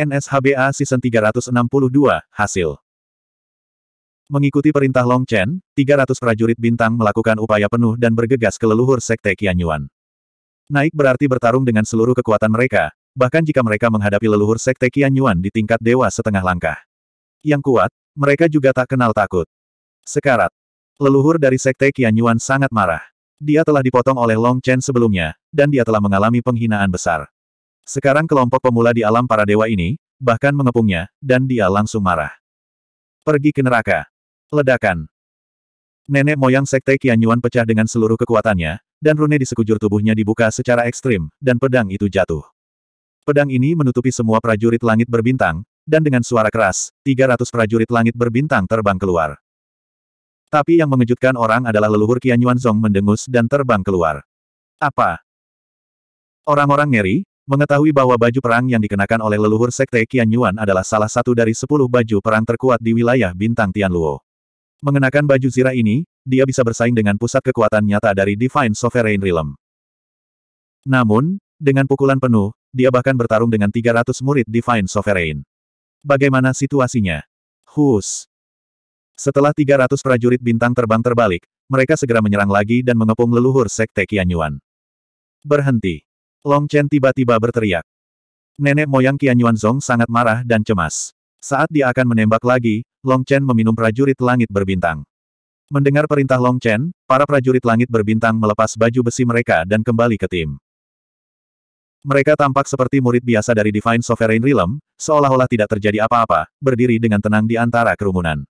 NSHBA Season 362, Hasil Mengikuti perintah Long Chen, 300 prajurit bintang melakukan upaya penuh dan bergegas ke leluhur Sekte Qianyuan. Naik berarti bertarung dengan seluruh kekuatan mereka, bahkan jika mereka menghadapi leluhur Sekte Qianyuan di tingkat dewa setengah langkah. Yang kuat, mereka juga tak kenal takut. Sekarat. Leluhur dari Sekte Qianyuan sangat marah. Dia telah dipotong oleh Long Chen sebelumnya, dan dia telah mengalami penghinaan besar. Sekarang kelompok pemula di alam para dewa ini, bahkan mengepungnya, dan dia langsung marah. Pergi ke neraka. Ledakan. Nenek moyang Sekte Kianyuan pecah dengan seluruh kekuatannya, dan rune di sekujur tubuhnya dibuka secara ekstrim, dan pedang itu jatuh. Pedang ini menutupi semua prajurit langit berbintang, dan dengan suara keras, 300 prajurit langit berbintang terbang keluar. Tapi yang mengejutkan orang adalah leluhur Kianyuan Zong mendengus dan terbang keluar. Apa? Orang-orang ngeri, Mengetahui bahwa baju perang yang dikenakan oleh leluhur Sekte Qian adalah salah satu dari sepuluh baju perang terkuat di wilayah Bintang Tianluo. Mengenakan baju zirah ini, dia bisa bersaing dengan pusat kekuatan nyata dari Divine Sovereign Realm. Namun, dengan pukulan penuh, dia bahkan bertarung dengan 300 murid Divine Sovereign. Bagaimana situasinya? Hus. Setelah 300 prajurit bintang terbang terbalik, mereka segera menyerang lagi dan mengepung leluhur Sekte Qian Berhenti. Long Chen tiba-tiba berteriak. Nenek moyang Qian Yuanzong sangat marah dan cemas. Saat dia akan menembak lagi, Long Chen meminum prajurit langit berbintang. Mendengar perintah Long Chen, para prajurit langit berbintang melepas baju besi mereka dan kembali ke tim. Mereka tampak seperti murid biasa dari Divine Sovereign Realm, seolah-olah tidak terjadi apa-apa, berdiri dengan tenang di antara kerumunan.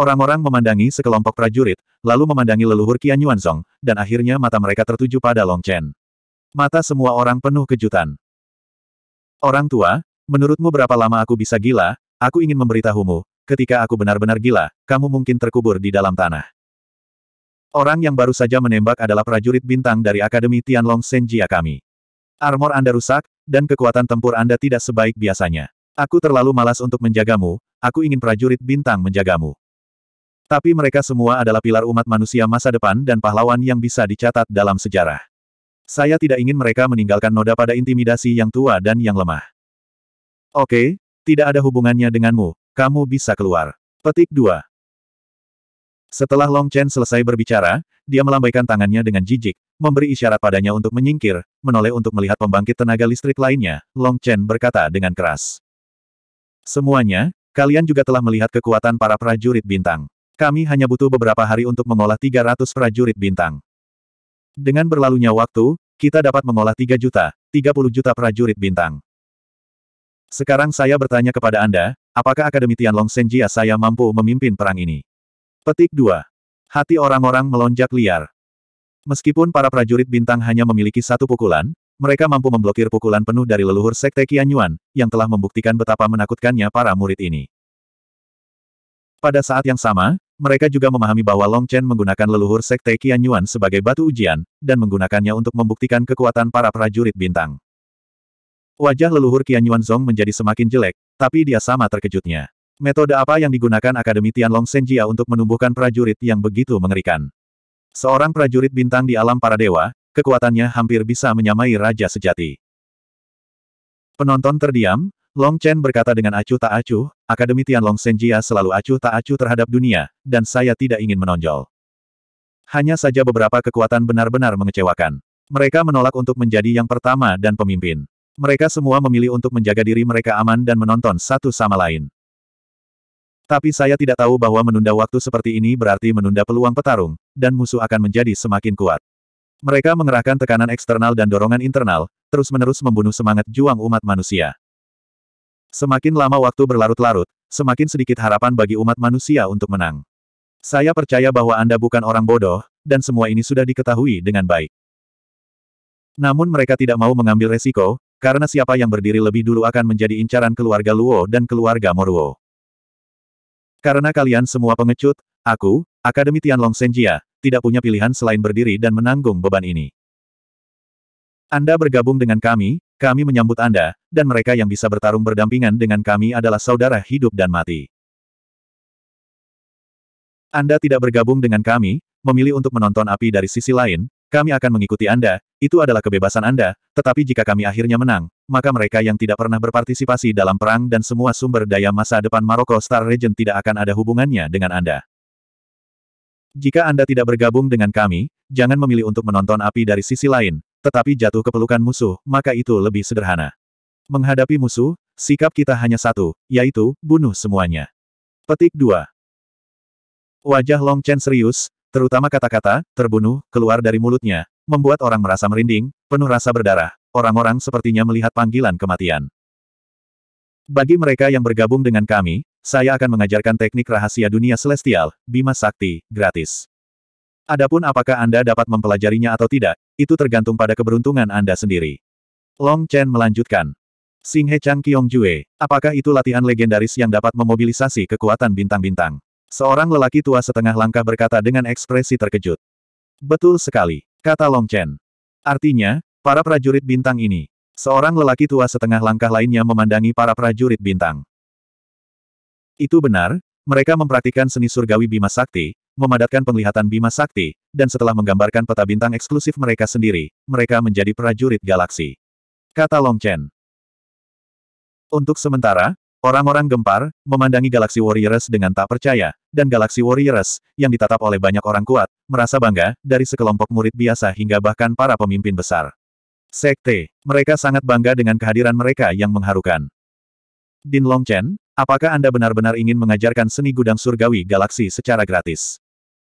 Orang-orang memandangi sekelompok prajurit, lalu memandangi leluhur Qian Yuanzong, dan akhirnya mata mereka tertuju pada Long Chen. Mata semua orang penuh kejutan. Orang tua, menurutmu berapa lama aku bisa gila, aku ingin memberitahumu, ketika aku benar-benar gila, kamu mungkin terkubur di dalam tanah. Orang yang baru saja menembak adalah prajurit bintang dari Akademi Tianlong Senji Akami. Armor Anda rusak, dan kekuatan tempur Anda tidak sebaik biasanya. Aku terlalu malas untuk menjagamu, aku ingin prajurit bintang menjagamu. Tapi mereka semua adalah pilar umat manusia masa depan dan pahlawan yang bisa dicatat dalam sejarah. Saya tidak ingin mereka meninggalkan noda pada intimidasi yang tua dan yang lemah. Oke, tidak ada hubungannya denganmu, kamu bisa keluar. Petik 2. Setelah Long Chen selesai berbicara, dia melambaikan tangannya dengan jijik, memberi isyarat padanya untuk menyingkir, menoleh untuk melihat pembangkit tenaga listrik lainnya, Long Chen berkata dengan keras. Semuanya, kalian juga telah melihat kekuatan para prajurit bintang. Kami hanya butuh beberapa hari untuk mengolah 300 prajurit bintang. Dengan berlalunya waktu, kita dapat mengolah 3 juta, 30 juta prajurit bintang. Sekarang saya bertanya kepada Anda, apakah Akademi Tianlong Senjia saya mampu memimpin perang ini? Petik 2. Hati orang-orang melonjak liar. Meskipun para prajurit bintang hanya memiliki satu pukulan, mereka mampu memblokir pukulan penuh dari leluhur Sekte Qian yang telah membuktikan betapa menakutkannya para murid ini. Pada saat yang sama, mereka juga memahami bahwa Long Chen menggunakan leluhur Sekte Qian Yuan sebagai batu ujian, dan menggunakannya untuk membuktikan kekuatan para prajurit bintang. Wajah leluhur Qian Yuan Zong menjadi semakin jelek, tapi dia sama terkejutnya. Metode apa yang digunakan Akademi Tianlong Senjia untuk menumbuhkan prajurit yang begitu mengerikan? Seorang prajurit bintang di alam para dewa, kekuatannya hampir bisa menyamai raja sejati. Penonton terdiam, Long Chen berkata dengan acuh tak acuh, Akademi Long Senjia selalu acuh tak acuh terhadap dunia, dan saya tidak ingin menonjol. Hanya saja beberapa kekuatan benar-benar mengecewakan. Mereka menolak untuk menjadi yang pertama dan pemimpin. Mereka semua memilih untuk menjaga diri mereka aman dan menonton satu sama lain. Tapi saya tidak tahu bahwa menunda waktu seperti ini berarti menunda peluang petarung, dan musuh akan menjadi semakin kuat. Mereka mengerahkan tekanan eksternal dan dorongan internal, terus-menerus membunuh semangat juang umat manusia. Semakin lama waktu berlarut-larut, semakin sedikit harapan bagi umat manusia untuk menang. Saya percaya bahwa Anda bukan orang bodoh, dan semua ini sudah diketahui dengan baik. Namun mereka tidak mau mengambil resiko, karena siapa yang berdiri lebih dulu akan menjadi incaran keluarga Luo dan keluarga Moruo. Karena kalian semua pengecut, aku, Akademi Tianlong Senjia, tidak punya pilihan selain berdiri dan menanggung beban ini. Anda bergabung dengan kami, kami menyambut Anda, dan mereka yang bisa bertarung berdampingan dengan kami adalah saudara hidup dan mati. Anda tidak bergabung dengan kami, memilih untuk menonton api dari sisi lain, kami akan mengikuti Anda, itu adalah kebebasan Anda, tetapi jika kami akhirnya menang, maka mereka yang tidak pernah berpartisipasi dalam perang dan semua sumber daya masa depan Maroko Star Regent tidak akan ada hubungannya dengan Anda. Jika Anda tidak bergabung dengan kami, jangan memilih untuk menonton api dari sisi lain, tetapi jatuh ke pelukan musuh, maka itu lebih sederhana. Menghadapi musuh, sikap kita hanya satu, yaitu, bunuh semuanya. Petik 2. Wajah Long Chen serius, terutama kata-kata, terbunuh, keluar dari mulutnya, membuat orang merasa merinding, penuh rasa berdarah, orang-orang sepertinya melihat panggilan kematian. Bagi mereka yang bergabung dengan kami, saya akan mengajarkan teknik rahasia dunia celestial, Bima Sakti, gratis. Adapun apakah Anda dapat mempelajarinya atau tidak, itu tergantung pada keberuntungan Anda sendiri. Long Chen melanjutkan. Singhe Chang Kyong Jue, apakah itu latihan legendaris yang dapat memobilisasi kekuatan bintang-bintang? Seorang lelaki tua setengah langkah berkata dengan ekspresi terkejut. Betul sekali, kata Long Chen. Artinya, para prajurit bintang ini. Seorang lelaki tua setengah langkah lainnya memandangi para prajurit bintang. Itu benar, mereka mempraktikkan seni surgawi Bima Sakti, memadatkan penglihatan Bima Sakti, dan setelah menggambarkan peta bintang eksklusif mereka sendiri, mereka menjadi prajurit galaksi. Kata Long Chen. Untuk sementara, orang-orang gempar, memandangi galaksi Warriors dengan tak percaya, dan galaksi Warriors, yang ditatap oleh banyak orang kuat, merasa bangga, dari sekelompok murid biasa hingga bahkan para pemimpin besar. Sekte, mereka sangat bangga dengan kehadiran mereka yang mengharukan. Din Long Chen, Apakah Anda benar-benar ingin mengajarkan seni gudang surgawi galaksi secara gratis?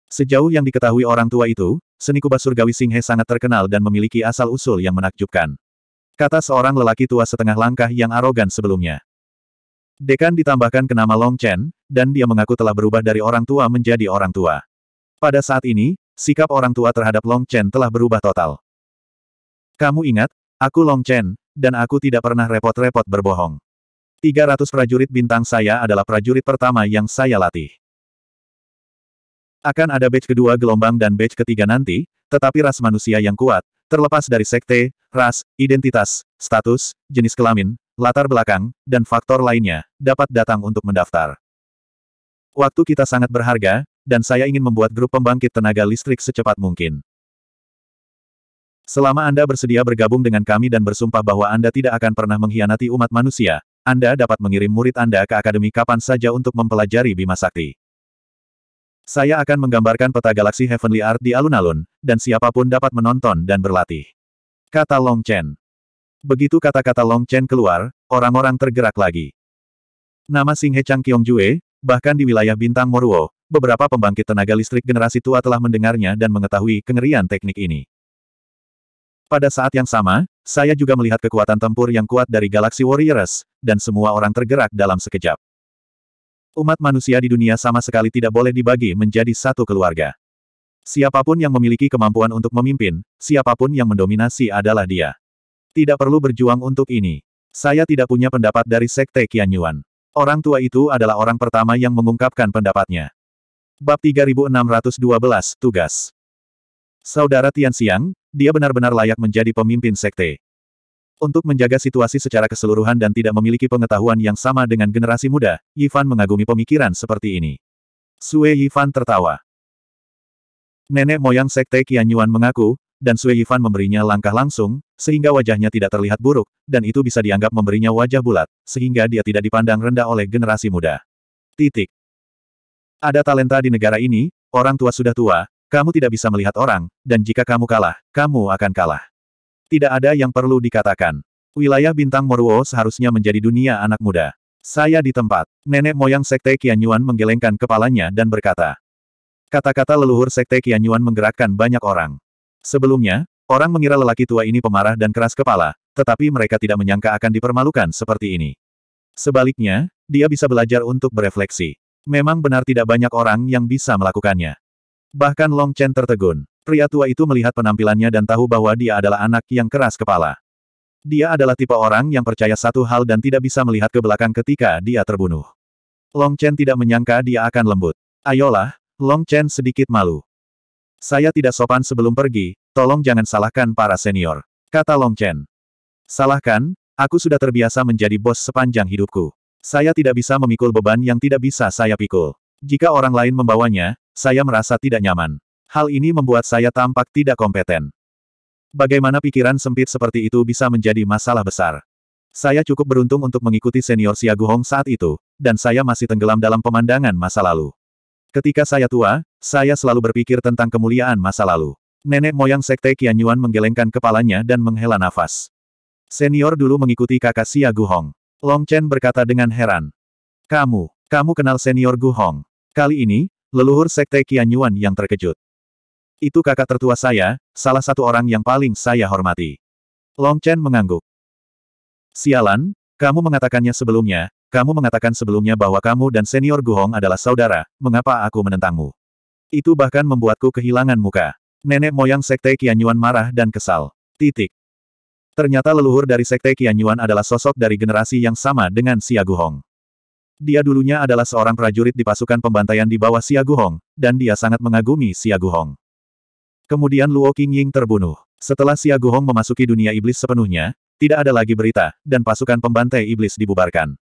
Sejauh yang diketahui orang tua itu, seni kubah surgawi Singhe sangat terkenal dan memiliki asal-usul yang menakjubkan. Kata seorang lelaki tua setengah langkah yang arogan sebelumnya. Dekan ditambahkan ke nama Long Chen, dan dia mengaku telah berubah dari orang tua menjadi orang tua. Pada saat ini, sikap orang tua terhadap Long Chen telah berubah total. Kamu ingat, aku Long Chen, dan aku tidak pernah repot-repot berbohong. 300 prajurit bintang saya adalah prajurit pertama yang saya latih. Akan ada batch kedua gelombang dan batch ketiga nanti, tetapi ras manusia yang kuat, terlepas dari sekte, ras, identitas, status, jenis kelamin, latar belakang, dan faktor lainnya, dapat datang untuk mendaftar. Waktu kita sangat berharga, dan saya ingin membuat grup pembangkit tenaga listrik secepat mungkin. Selama Anda bersedia bergabung dengan kami dan bersumpah bahwa Anda tidak akan pernah mengkhianati umat manusia, Anda dapat mengirim murid Anda ke akademi kapan saja untuk mempelajari Bima Sakti. Saya akan menggambarkan peta galaksi Heavenly Art di alun-alun, dan siapapun dapat menonton dan berlatih. Kata Long Chen. Begitu kata-kata Long Chen keluar, orang-orang tergerak lagi. Nama Singhe Chang Kyong Jue, bahkan di wilayah Bintang Moruo, beberapa pembangkit tenaga listrik generasi tua telah mendengarnya dan mengetahui kengerian teknik ini. Pada saat yang sama, saya juga melihat kekuatan tempur yang kuat dari galaksi Warriors, dan semua orang tergerak dalam sekejap umat manusia di dunia sama sekali tidak boleh dibagi menjadi satu keluarga. Siapapun yang memiliki kemampuan untuk memimpin, siapapun yang mendominasi adalah dia. Tidak perlu berjuang untuk ini. Saya tidak punya pendapat dari Sekte Qianyuan. Orang tua itu adalah orang pertama yang mengungkapkan pendapatnya. Bab 3612, Tugas Saudara Tian Xiang, dia benar-benar layak menjadi pemimpin Sekte. Untuk menjaga situasi secara keseluruhan dan tidak memiliki pengetahuan yang sama dengan generasi muda, Yifan mengagumi pemikiran seperti ini. Sue Yifan tertawa. Nenek moyang Sekte Qian Yuan mengaku, dan Sue Yifan memberinya langkah langsung, sehingga wajahnya tidak terlihat buruk, dan itu bisa dianggap memberinya wajah bulat, sehingga dia tidak dipandang rendah oleh generasi muda. Titik. Ada talenta di negara ini, orang tua sudah tua, kamu tidak bisa melihat orang, dan jika kamu kalah, kamu akan kalah. Tidak ada yang perlu dikatakan. Wilayah bintang Moruo seharusnya menjadi dunia anak muda. Saya di tempat. Nenek moyang Sekte Qianyuan menggelengkan kepalanya dan berkata. Kata-kata leluhur Sekte Qianyuan menggerakkan banyak orang. Sebelumnya, orang mengira lelaki tua ini pemarah dan keras kepala, tetapi mereka tidak menyangka akan dipermalukan seperti ini. Sebaliknya, dia bisa belajar untuk berefleksi. Memang benar tidak banyak orang yang bisa melakukannya. Bahkan Long Chen tertegun. Pria tua itu melihat penampilannya dan tahu bahwa dia adalah anak yang keras kepala. Dia adalah tipe orang yang percaya satu hal dan tidak bisa melihat ke belakang ketika dia terbunuh. Long Chen tidak menyangka dia akan lembut. Ayolah, Long Chen sedikit malu. Saya tidak sopan sebelum pergi, tolong jangan salahkan para senior. Kata Long Chen. Salahkan, aku sudah terbiasa menjadi bos sepanjang hidupku. Saya tidak bisa memikul beban yang tidak bisa saya pikul. Jika orang lain membawanya, saya merasa tidak nyaman. Hal ini membuat saya tampak tidak kompeten. Bagaimana pikiran sempit seperti itu bisa menjadi masalah besar? Saya cukup beruntung untuk mengikuti senior Xia Guhong saat itu, dan saya masih tenggelam dalam pemandangan masa lalu. Ketika saya tua, saya selalu berpikir tentang kemuliaan masa lalu. Nenek moyang Sekte Qian menggelengkan kepalanya dan menghela nafas. Senior dulu mengikuti kakak Xia Guhong. Long Chen berkata dengan heran. Kamu, kamu kenal senior Guhong. Kali ini, leluhur Sekte Qian yang terkejut. Itu kakak tertua saya, salah satu orang yang paling saya hormati. Long Chen mengangguk. Sialan, kamu mengatakannya sebelumnya, kamu mengatakan sebelumnya bahwa kamu dan senior Guhong adalah saudara, mengapa aku menentangmu? Itu bahkan membuatku kehilangan muka. Nenek moyang Sekte Qianyuan marah dan kesal. Titik. Ternyata leluhur dari Sekte Qianyuan adalah sosok dari generasi yang sama dengan Xia Guhong. Dia dulunya adalah seorang prajurit di pasukan pembantaian di bawah Xia Guhong, dan dia sangat mengagumi Xia Guhong. Kemudian Luo Qingying terbunuh. Setelah Xia Guhong memasuki dunia iblis sepenuhnya, tidak ada lagi berita, dan pasukan pembantai iblis dibubarkan.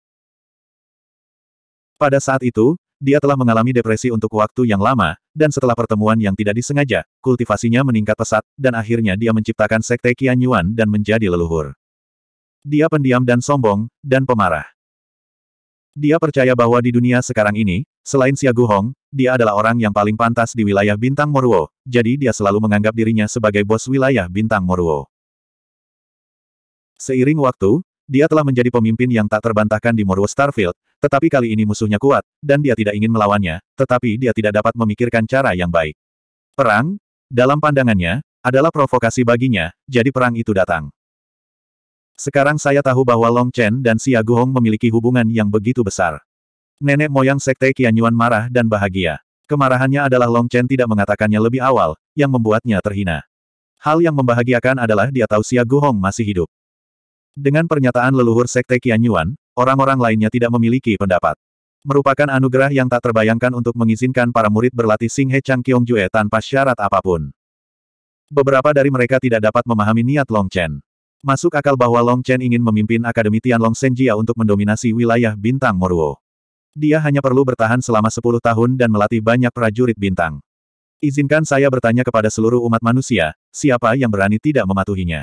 Pada saat itu, dia telah mengalami depresi untuk waktu yang lama, dan setelah pertemuan yang tidak disengaja, kultivasinya meningkat pesat, dan akhirnya dia menciptakan sekte Qian Yuan dan menjadi leluhur. Dia pendiam dan sombong, dan pemarah. Dia percaya bahwa di dunia sekarang ini, Selain Xiagu Hong, dia adalah orang yang paling pantas di wilayah Bintang Moruo, jadi dia selalu menganggap dirinya sebagai bos wilayah Bintang Moruo. Seiring waktu, dia telah menjadi pemimpin yang tak terbantahkan di Moruo Starfield, tetapi kali ini musuhnya kuat, dan dia tidak ingin melawannya, tetapi dia tidak dapat memikirkan cara yang baik. Perang, dalam pandangannya, adalah provokasi baginya, jadi perang itu datang. Sekarang saya tahu bahwa Long Chen dan Xia Guhong memiliki hubungan yang begitu besar. Nenek moyang Sekte Kianyuan marah dan bahagia. Kemarahannya adalah Long Chen tidak mengatakannya lebih awal, yang membuatnya terhina. Hal yang membahagiakan adalah dia tahu Xia Guhong masih hidup. Dengan pernyataan leluhur Sekte Kianyuan, orang-orang lainnya tidak memiliki pendapat. Merupakan anugerah yang tak terbayangkan untuk mengizinkan para murid berlatih Sing He Chang Kyong Jue tanpa syarat apapun. Beberapa dari mereka tidak dapat memahami niat Long Chen. Masuk akal bahwa Long Chen ingin memimpin Akademi Tianlong Senjia untuk mendominasi wilayah Bintang Moruo. Dia hanya perlu bertahan selama sepuluh tahun dan melatih banyak prajurit bintang. Izinkan saya bertanya kepada seluruh umat manusia, siapa yang berani tidak mematuhinya.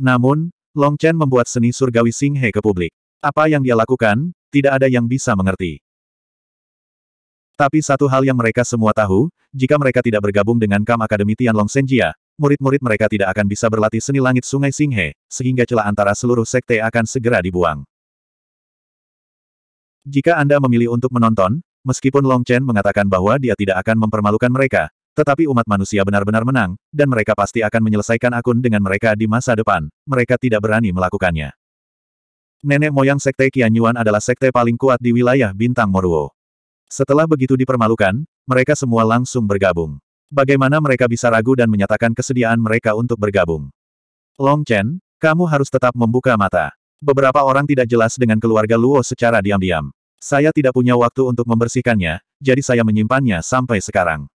Namun, Long Chen membuat seni surgawi Sing He ke publik. Apa yang dia lakukan, tidak ada yang bisa mengerti. Tapi satu hal yang mereka semua tahu, jika mereka tidak bergabung dengan Kam Akademi Tian Tianlong Senjia, murid-murid mereka tidak akan bisa berlatih seni langit sungai Singhe, sehingga celah antara seluruh sekte akan segera dibuang. Jika Anda memilih untuk menonton, meskipun Long Chen mengatakan bahwa dia tidak akan mempermalukan mereka, tetapi umat manusia benar-benar menang, dan mereka pasti akan menyelesaikan akun dengan mereka di masa depan, mereka tidak berani melakukannya. Nenek moyang Sekte Qianyuan adalah sekte paling kuat di wilayah Bintang Moruo. Setelah begitu dipermalukan, mereka semua langsung bergabung. Bagaimana mereka bisa ragu dan menyatakan kesediaan mereka untuk bergabung? Long Chen, kamu harus tetap membuka mata. Beberapa orang tidak jelas dengan keluarga Luo secara diam-diam. Saya tidak punya waktu untuk membersihkannya, jadi saya menyimpannya sampai sekarang.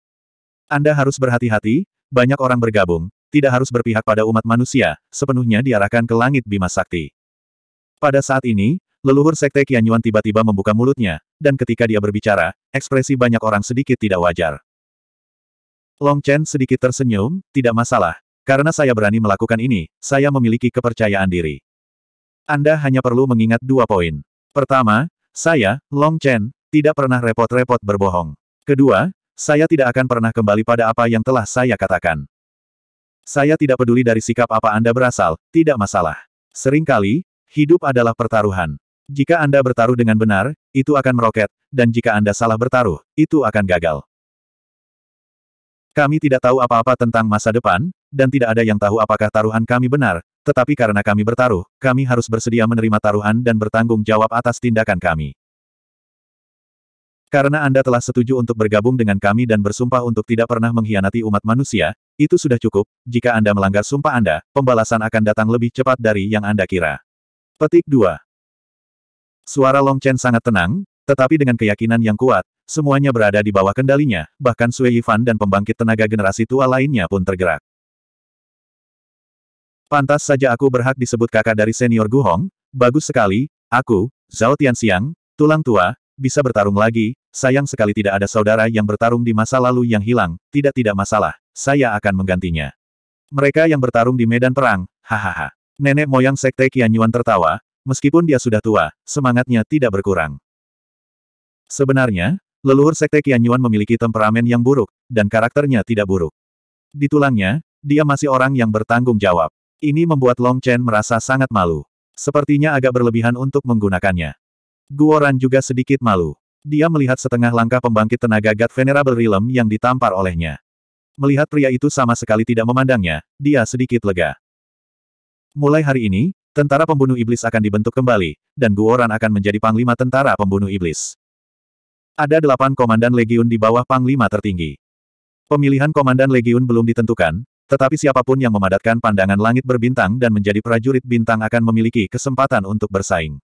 Anda harus berhati-hati, banyak orang bergabung, tidak harus berpihak pada umat manusia, sepenuhnya diarahkan ke langit Bima Sakti. Pada saat ini, leluhur Sekte Kianyuan tiba-tiba membuka mulutnya, dan ketika dia berbicara, ekspresi banyak orang sedikit tidak wajar. Long Chen sedikit tersenyum, tidak masalah, karena saya berani melakukan ini, saya memiliki kepercayaan diri. Anda hanya perlu mengingat dua poin. Pertama, saya, Long Chen, tidak pernah repot-repot berbohong. Kedua, saya tidak akan pernah kembali pada apa yang telah saya katakan. Saya tidak peduli dari sikap apa Anda berasal, tidak masalah. Seringkali, hidup adalah pertaruhan. Jika Anda bertaruh dengan benar, itu akan meroket, dan jika Anda salah bertaruh, itu akan gagal. Kami tidak tahu apa-apa tentang masa depan, dan tidak ada yang tahu apakah taruhan kami benar, tetapi karena kami bertaruh, kami harus bersedia menerima taruhan dan bertanggung jawab atas tindakan kami. Karena Anda telah setuju untuk bergabung dengan kami dan bersumpah untuk tidak pernah mengkhianati umat manusia, itu sudah cukup, jika Anda melanggar sumpah Anda, pembalasan akan datang lebih cepat dari yang Anda kira. Petik 2 Suara Long Chen sangat tenang, tetapi dengan keyakinan yang kuat, semuanya berada di bawah kendalinya, bahkan Sui Yifan dan pembangkit tenaga generasi tua lainnya pun tergerak. Pantas saja aku berhak disebut kakak dari senior Gu Hong. bagus sekali, aku, Zhao Tianxiang, tulang tua, bisa bertarung lagi, sayang sekali tidak ada saudara yang bertarung di masa lalu yang hilang, tidak-tidak masalah, saya akan menggantinya. Mereka yang bertarung di medan perang, hahaha. Nenek moyang Sekte Qian Yuan tertawa, meskipun dia sudah tua, semangatnya tidak berkurang. Sebenarnya, leluhur Sekte Qian Yuan memiliki temperamen yang buruk, dan karakternya tidak buruk. Di tulangnya, dia masih orang yang bertanggung jawab. Ini membuat Long Chen merasa sangat malu. Sepertinya agak berlebihan untuk menggunakannya. Guoran juga sedikit malu. Dia melihat setengah langkah pembangkit tenaga God Venerable Realm yang ditampar olehnya. Melihat pria itu sama sekali tidak memandangnya, dia sedikit lega. Mulai hari ini, tentara pembunuh iblis akan dibentuk kembali, dan Guoran akan menjadi panglima tentara pembunuh iblis. Ada delapan komandan legiun di bawah panglima tertinggi. Pemilihan komandan legiun belum ditentukan, tetapi siapapun yang memadatkan pandangan langit berbintang dan menjadi prajurit bintang akan memiliki kesempatan untuk bersaing.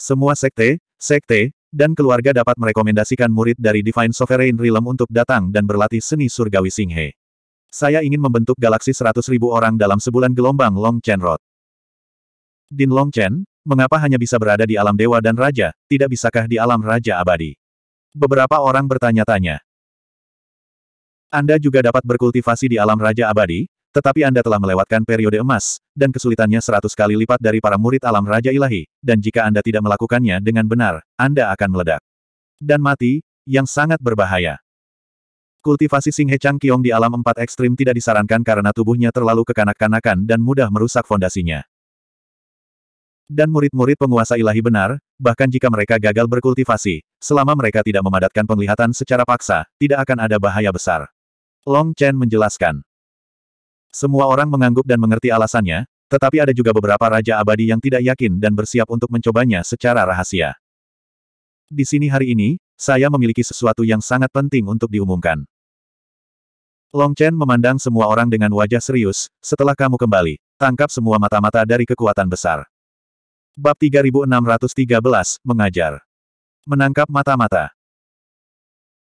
Semua sekte, sekte, dan keluarga dapat merekomendasikan murid dari Divine Sovereign Realm untuk datang dan berlatih seni surgawi Singhe. Saya ingin membentuk galaksi ribu orang dalam sebulan gelombang Long Chen Road. Din Long Chen, mengapa hanya bisa berada di alam dewa dan raja, tidak bisakah di alam raja abadi? Beberapa orang bertanya-tanya. Anda juga dapat berkultivasi di alam Raja Abadi, tetapi Anda telah melewatkan periode emas, dan kesulitannya seratus kali lipat dari para murid alam Raja Ilahi, dan jika Anda tidak melakukannya dengan benar, Anda akan meledak. Dan mati, yang sangat berbahaya. Kultivasi Singhe Kiong di alam empat ekstrim tidak disarankan karena tubuhnya terlalu kekanak-kanakan dan mudah merusak fondasinya. Dan murid-murid penguasa ilahi benar, bahkan jika mereka gagal berkultivasi, selama mereka tidak memadatkan penglihatan secara paksa, tidak akan ada bahaya besar. Long Chen menjelaskan. Semua orang mengangguk dan mengerti alasannya, tetapi ada juga beberapa Raja Abadi yang tidak yakin dan bersiap untuk mencobanya secara rahasia. Di sini hari ini, saya memiliki sesuatu yang sangat penting untuk diumumkan. Long Chen memandang semua orang dengan wajah serius, setelah kamu kembali, tangkap semua mata-mata dari kekuatan besar. Bab 3613, Mengajar. Menangkap mata-mata.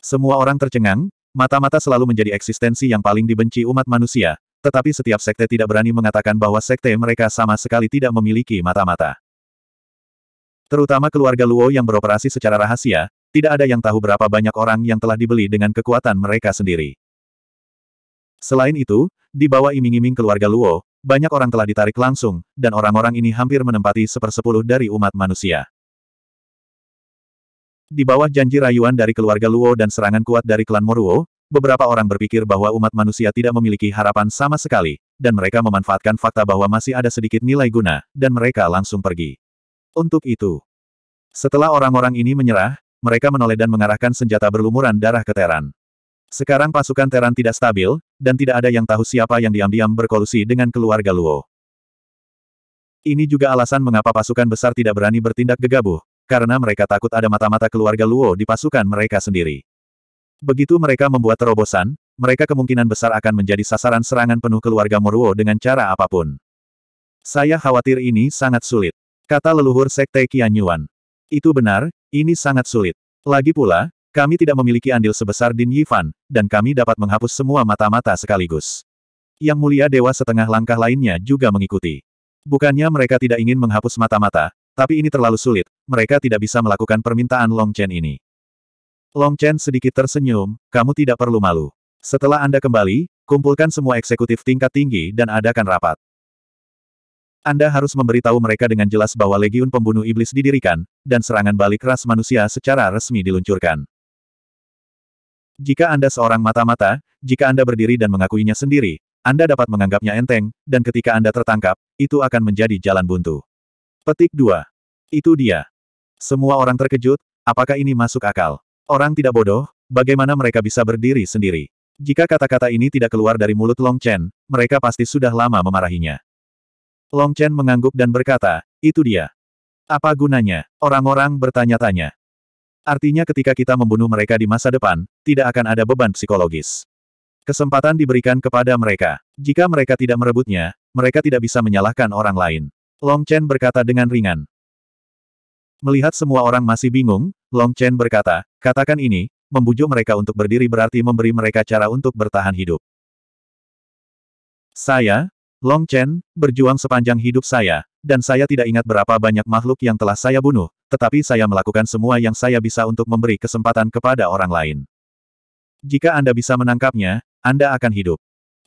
Semua orang tercengang, mata-mata selalu menjadi eksistensi yang paling dibenci umat manusia, tetapi setiap sekte tidak berani mengatakan bahwa sekte mereka sama sekali tidak memiliki mata-mata. Terutama keluarga Luo yang beroperasi secara rahasia, tidak ada yang tahu berapa banyak orang yang telah dibeli dengan kekuatan mereka sendiri. Selain itu, di bawah iming-iming keluarga Luo, banyak orang telah ditarik langsung, dan orang-orang ini hampir menempati sepersepuluh dari umat manusia. Di bawah janji rayuan dari keluarga Luo dan serangan kuat dari klan Moruo, beberapa orang berpikir bahwa umat manusia tidak memiliki harapan sama sekali, dan mereka memanfaatkan fakta bahwa masih ada sedikit nilai guna, dan mereka langsung pergi. Untuk itu, setelah orang-orang ini menyerah, mereka menoleh dan mengarahkan senjata berlumuran darah ke Teran. Sekarang pasukan Teran tidak stabil, dan tidak ada yang tahu siapa yang diam-diam berkolusi dengan keluarga Luo. Ini juga alasan mengapa pasukan besar tidak berani bertindak gegabah, karena mereka takut ada mata-mata keluarga Luo di pasukan mereka sendiri. Begitu mereka membuat terobosan, mereka kemungkinan besar akan menjadi sasaran serangan penuh keluarga Moruo dengan cara apapun. Saya khawatir ini sangat sulit, kata leluhur Sekte Qian Yuan. Itu benar, ini sangat sulit. Lagi pula, kami tidak memiliki andil sebesar Din Yifan, dan kami dapat menghapus semua mata-mata sekaligus. Yang mulia dewa setengah langkah lainnya juga mengikuti. Bukannya mereka tidak ingin menghapus mata-mata, tapi ini terlalu sulit, mereka tidak bisa melakukan permintaan Long Chen ini. Long Chen sedikit tersenyum, kamu tidak perlu malu. Setelah Anda kembali, kumpulkan semua eksekutif tingkat tinggi dan adakan rapat. Anda harus memberitahu mereka dengan jelas bahwa Legiun Pembunuh Iblis didirikan, dan serangan balik ras manusia secara resmi diluncurkan. Jika Anda seorang mata-mata, jika Anda berdiri dan mengakuinya sendiri, Anda dapat menganggapnya enteng, dan ketika Anda tertangkap, itu akan menjadi jalan buntu. Petik 2. Itu dia. Semua orang terkejut, apakah ini masuk akal? Orang tidak bodoh, bagaimana mereka bisa berdiri sendiri? Jika kata-kata ini tidak keluar dari mulut Long Chen, mereka pasti sudah lama memarahinya. Long Chen mengangguk dan berkata, itu dia. Apa gunanya? Orang-orang bertanya-tanya. Artinya ketika kita membunuh mereka di masa depan, tidak akan ada beban psikologis. Kesempatan diberikan kepada mereka. Jika mereka tidak merebutnya, mereka tidak bisa menyalahkan orang lain. Long Chen berkata dengan ringan. Melihat semua orang masih bingung, Long Chen berkata, katakan ini, membujuk mereka untuk berdiri berarti memberi mereka cara untuk bertahan hidup. Saya, Long Chen, berjuang sepanjang hidup saya, dan saya tidak ingat berapa banyak makhluk yang telah saya bunuh, tetapi saya melakukan semua yang saya bisa untuk memberi kesempatan kepada orang lain. Jika Anda bisa menangkapnya, Anda akan hidup.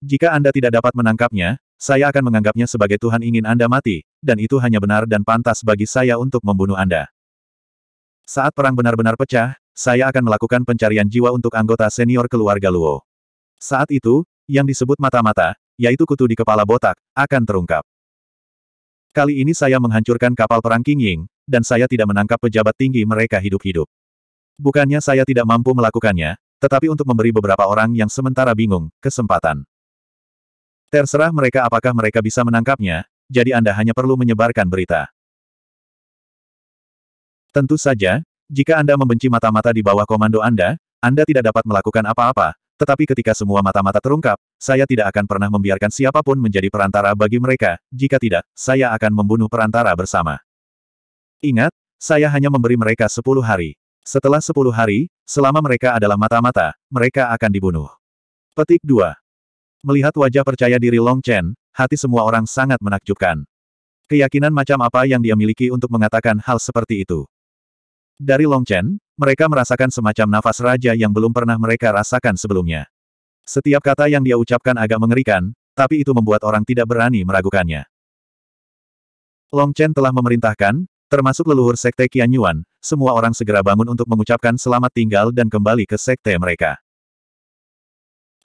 Jika Anda tidak dapat menangkapnya, saya akan menganggapnya sebagai Tuhan ingin Anda mati, dan itu hanya benar dan pantas bagi saya untuk membunuh Anda. Saat perang benar-benar pecah, saya akan melakukan pencarian jiwa untuk anggota senior keluarga Luo. Saat itu, yang disebut mata-mata, yaitu kutu di kepala botak, akan terungkap. Kali ini saya menghancurkan kapal perang King Ying, dan saya tidak menangkap pejabat tinggi mereka hidup-hidup. Bukannya saya tidak mampu melakukannya, tetapi untuk memberi beberapa orang yang sementara bingung, kesempatan. Terserah mereka apakah mereka bisa menangkapnya, jadi Anda hanya perlu menyebarkan berita. Tentu saja, jika Anda membenci mata-mata di bawah komando Anda, Anda tidak dapat melakukan apa-apa, tetapi ketika semua mata-mata terungkap, saya tidak akan pernah membiarkan siapapun menjadi perantara bagi mereka, jika tidak, saya akan membunuh perantara bersama. Ingat, saya hanya memberi mereka sepuluh hari. Setelah sepuluh hari, selama mereka adalah mata-mata, mereka akan dibunuh. Petik 2. Melihat wajah percaya diri Long Chen, hati semua orang sangat menakjubkan. Keyakinan macam apa yang dia miliki untuk mengatakan hal seperti itu? Dari Long Chen, mereka merasakan semacam nafas raja yang belum pernah mereka rasakan sebelumnya. Setiap kata yang dia ucapkan agak mengerikan, tapi itu membuat orang tidak berani meragukannya. Long Chen telah memerintahkan, termasuk leluhur Sekte Qian semua orang segera bangun untuk mengucapkan selamat tinggal dan kembali ke Sekte mereka.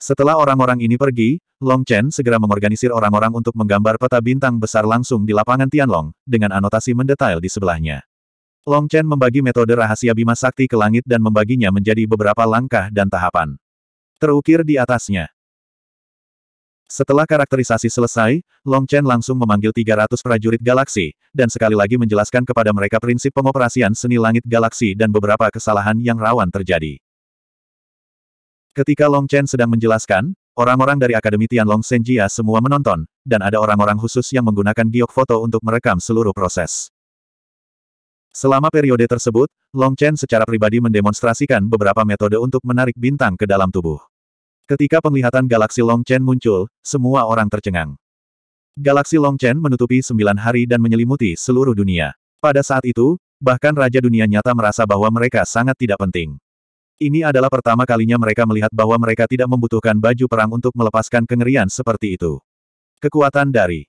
Setelah orang-orang ini pergi, Long Chen segera mengorganisir orang-orang untuk menggambar peta bintang besar langsung di lapangan Tianlong, dengan anotasi mendetail di sebelahnya. Long Chen membagi metode rahasia Bima Sakti ke langit dan membaginya menjadi beberapa langkah dan tahapan. Terukir di atasnya. Setelah karakterisasi selesai, Long Chen langsung memanggil 300 prajurit galaksi, dan sekali lagi menjelaskan kepada mereka prinsip pengoperasian seni langit galaksi dan beberapa kesalahan yang rawan terjadi. Ketika Long Chen sedang menjelaskan, orang-orang dari Akademi Tianlong Senjia semua menonton, dan ada orang-orang khusus yang menggunakan giok foto untuk merekam seluruh proses. Selama periode tersebut, Long Chen secara pribadi mendemonstrasikan beberapa metode untuk menarik bintang ke dalam tubuh. Ketika penglihatan galaksi Long Chen muncul, semua orang tercengang. Galaksi Long Chen menutupi sembilan hari dan menyelimuti seluruh dunia. Pada saat itu, bahkan Raja Dunia Nyata merasa bahwa mereka sangat tidak penting. Ini adalah pertama kalinya mereka melihat bahwa mereka tidak membutuhkan baju perang untuk melepaskan kengerian seperti itu. Kekuatan dari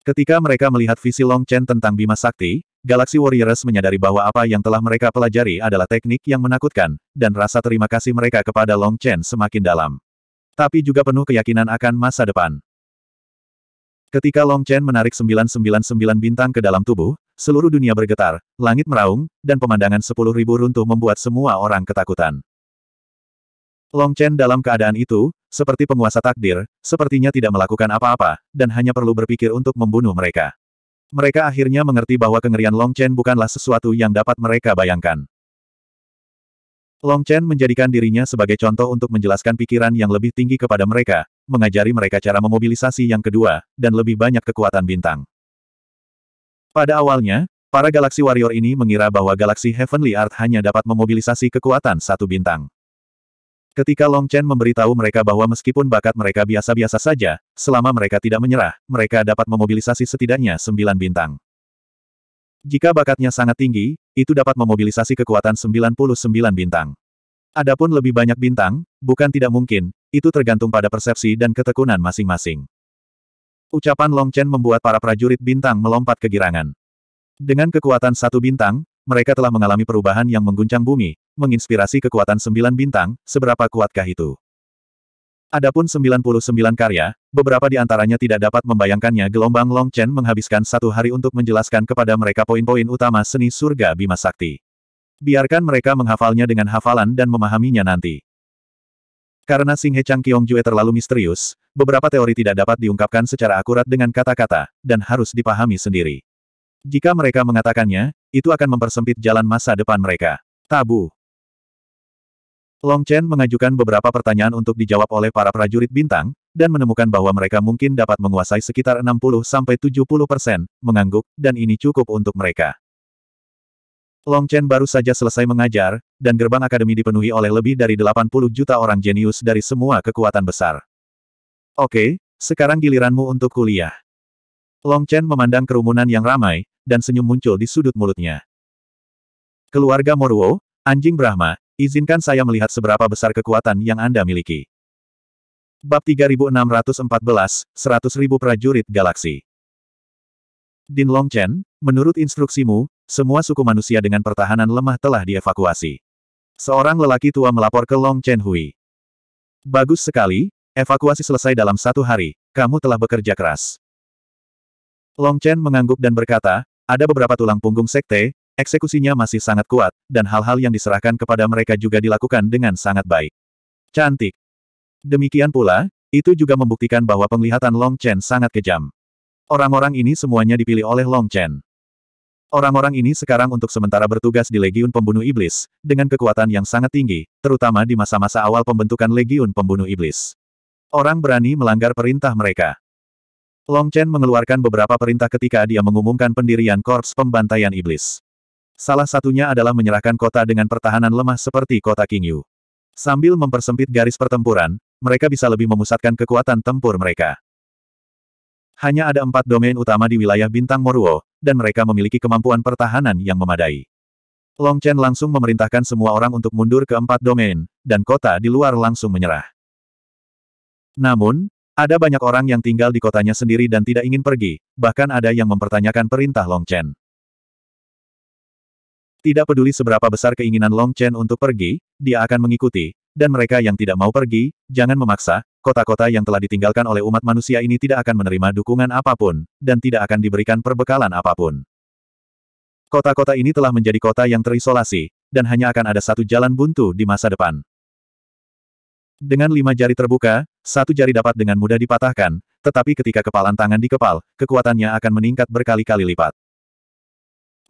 Ketika mereka melihat visi Long Chen tentang Bima Sakti, Galaxy Warriors menyadari bahwa apa yang telah mereka pelajari adalah teknik yang menakutkan, dan rasa terima kasih mereka kepada Long Chen semakin dalam. Tapi juga penuh keyakinan akan masa depan. Ketika Long Chen menarik 999 bintang ke dalam tubuh, seluruh dunia bergetar, langit meraung, dan pemandangan 10.000 runtuh membuat semua orang ketakutan. Long Chen dalam keadaan itu, seperti penguasa takdir, sepertinya tidak melakukan apa-apa, dan hanya perlu berpikir untuk membunuh mereka. Mereka akhirnya mengerti bahwa kengerian Long Chen bukanlah sesuatu yang dapat mereka bayangkan. Long Chen menjadikan dirinya sebagai contoh untuk menjelaskan pikiran yang lebih tinggi kepada mereka, mengajari mereka cara memobilisasi yang kedua, dan lebih banyak kekuatan bintang. Pada awalnya, para galaksi warrior ini mengira bahwa galaksi Heavenly Art hanya dapat memobilisasi kekuatan satu bintang. Ketika Long Chen memberitahu mereka bahwa meskipun bakat mereka biasa-biasa saja, selama mereka tidak menyerah, mereka dapat memobilisasi setidaknya sembilan bintang. Jika bakatnya sangat tinggi, itu dapat memobilisasi kekuatan 99 bintang. Adapun lebih banyak bintang, bukan tidak mungkin, itu tergantung pada persepsi dan ketekunan masing-masing. Ucapan Long Chen membuat para prajurit bintang melompat kegirangan. Dengan kekuatan satu bintang, mereka telah mengalami perubahan yang mengguncang bumi, menginspirasi kekuatan sembilan bintang, seberapa kuatkah itu? Adapun 99 karya, beberapa di antaranya tidak dapat membayangkannya gelombang Long Chen menghabiskan satu hari untuk menjelaskan kepada mereka poin-poin utama seni surga Bima Sakti. Biarkan mereka menghafalnya dengan hafalan dan memahaminya nanti. Karena Sing He Chang Kyong Jue terlalu misterius, beberapa teori tidak dapat diungkapkan secara akurat dengan kata-kata, dan harus dipahami sendiri. Jika mereka mengatakannya, itu akan mempersempit jalan masa depan mereka. Tabu. Long Chen mengajukan beberapa pertanyaan untuk dijawab oleh para prajurit bintang, dan menemukan bahwa mereka mungkin dapat menguasai sekitar 60-70 persen, mengangguk, dan ini cukup untuk mereka. Long Chen baru saja selesai mengajar, dan gerbang akademi dipenuhi oleh lebih dari 80 juta orang jenius dari semua kekuatan besar. Oke, sekarang giliranmu untuk kuliah. Long Chen memandang kerumunan yang ramai, dan senyum muncul di sudut mulutnya. Keluarga Moruo, anjing Brahma, izinkan saya melihat seberapa besar kekuatan yang Anda miliki. Bab 3614, 100.000 prajurit galaksi. Din Long Chen, menurut instruksimu, semua suku manusia dengan pertahanan lemah telah dievakuasi. Seorang lelaki tua melapor ke Long Chen Hui. Bagus sekali, evakuasi selesai dalam satu hari, kamu telah bekerja keras. Long Chen mengangguk dan berkata, ada beberapa tulang punggung sekte, eksekusinya masih sangat kuat, dan hal-hal yang diserahkan kepada mereka juga dilakukan dengan sangat baik. Cantik. Demikian pula, itu juga membuktikan bahwa penglihatan Long Chen sangat kejam. Orang-orang ini semuanya dipilih oleh Long Chen. Orang-orang ini sekarang untuk sementara bertugas di Legiun Pembunuh Iblis, dengan kekuatan yang sangat tinggi, terutama di masa-masa awal pembentukan Legiun Pembunuh Iblis. Orang berani melanggar perintah mereka. Long Chen mengeluarkan beberapa perintah ketika dia mengumumkan pendirian Korps Pembantaian Iblis. Salah satunya adalah menyerahkan kota dengan pertahanan lemah seperti kota Qingyu. Sambil mempersempit garis pertempuran, mereka bisa lebih memusatkan kekuatan tempur mereka. Hanya ada empat domain utama di wilayah Bintang Moruo, dan mereka memiliki kemampuan pertahanan yang memadai. Long Chen langsung memerintahkan semua orang untuk mundur ke empat domain, dan kota di luar langsung menyerah. Namun, ada banyak orang yang tinggal di kotanya sendiri dan tidak ingin pergi, bahkan ada yang mempertanyakan perintah Long Chen. Tidak peduli seberapa besar keinginan Long Chen untuk pergi, dia akan mengikuti, dan mereka yang tidak mau pergi, jangan memaksa, kota-kota yang telah ditinggalkan oleh umat manusia ini tidak akan menerima dukungan apapun, dan tidak akan diberikan perbekalan apapun. Kota-kota ini telah menjadi kota yang terisolasi, dan hanya akan ada satu jalan buntu di masa depan. Dengan lima jari terbuka, satu jari dapat dengan mudah dipatahkan, tetapi ketika kepalan tangan dikepal, kekuatannya akan meningkat berkali-kali lipat.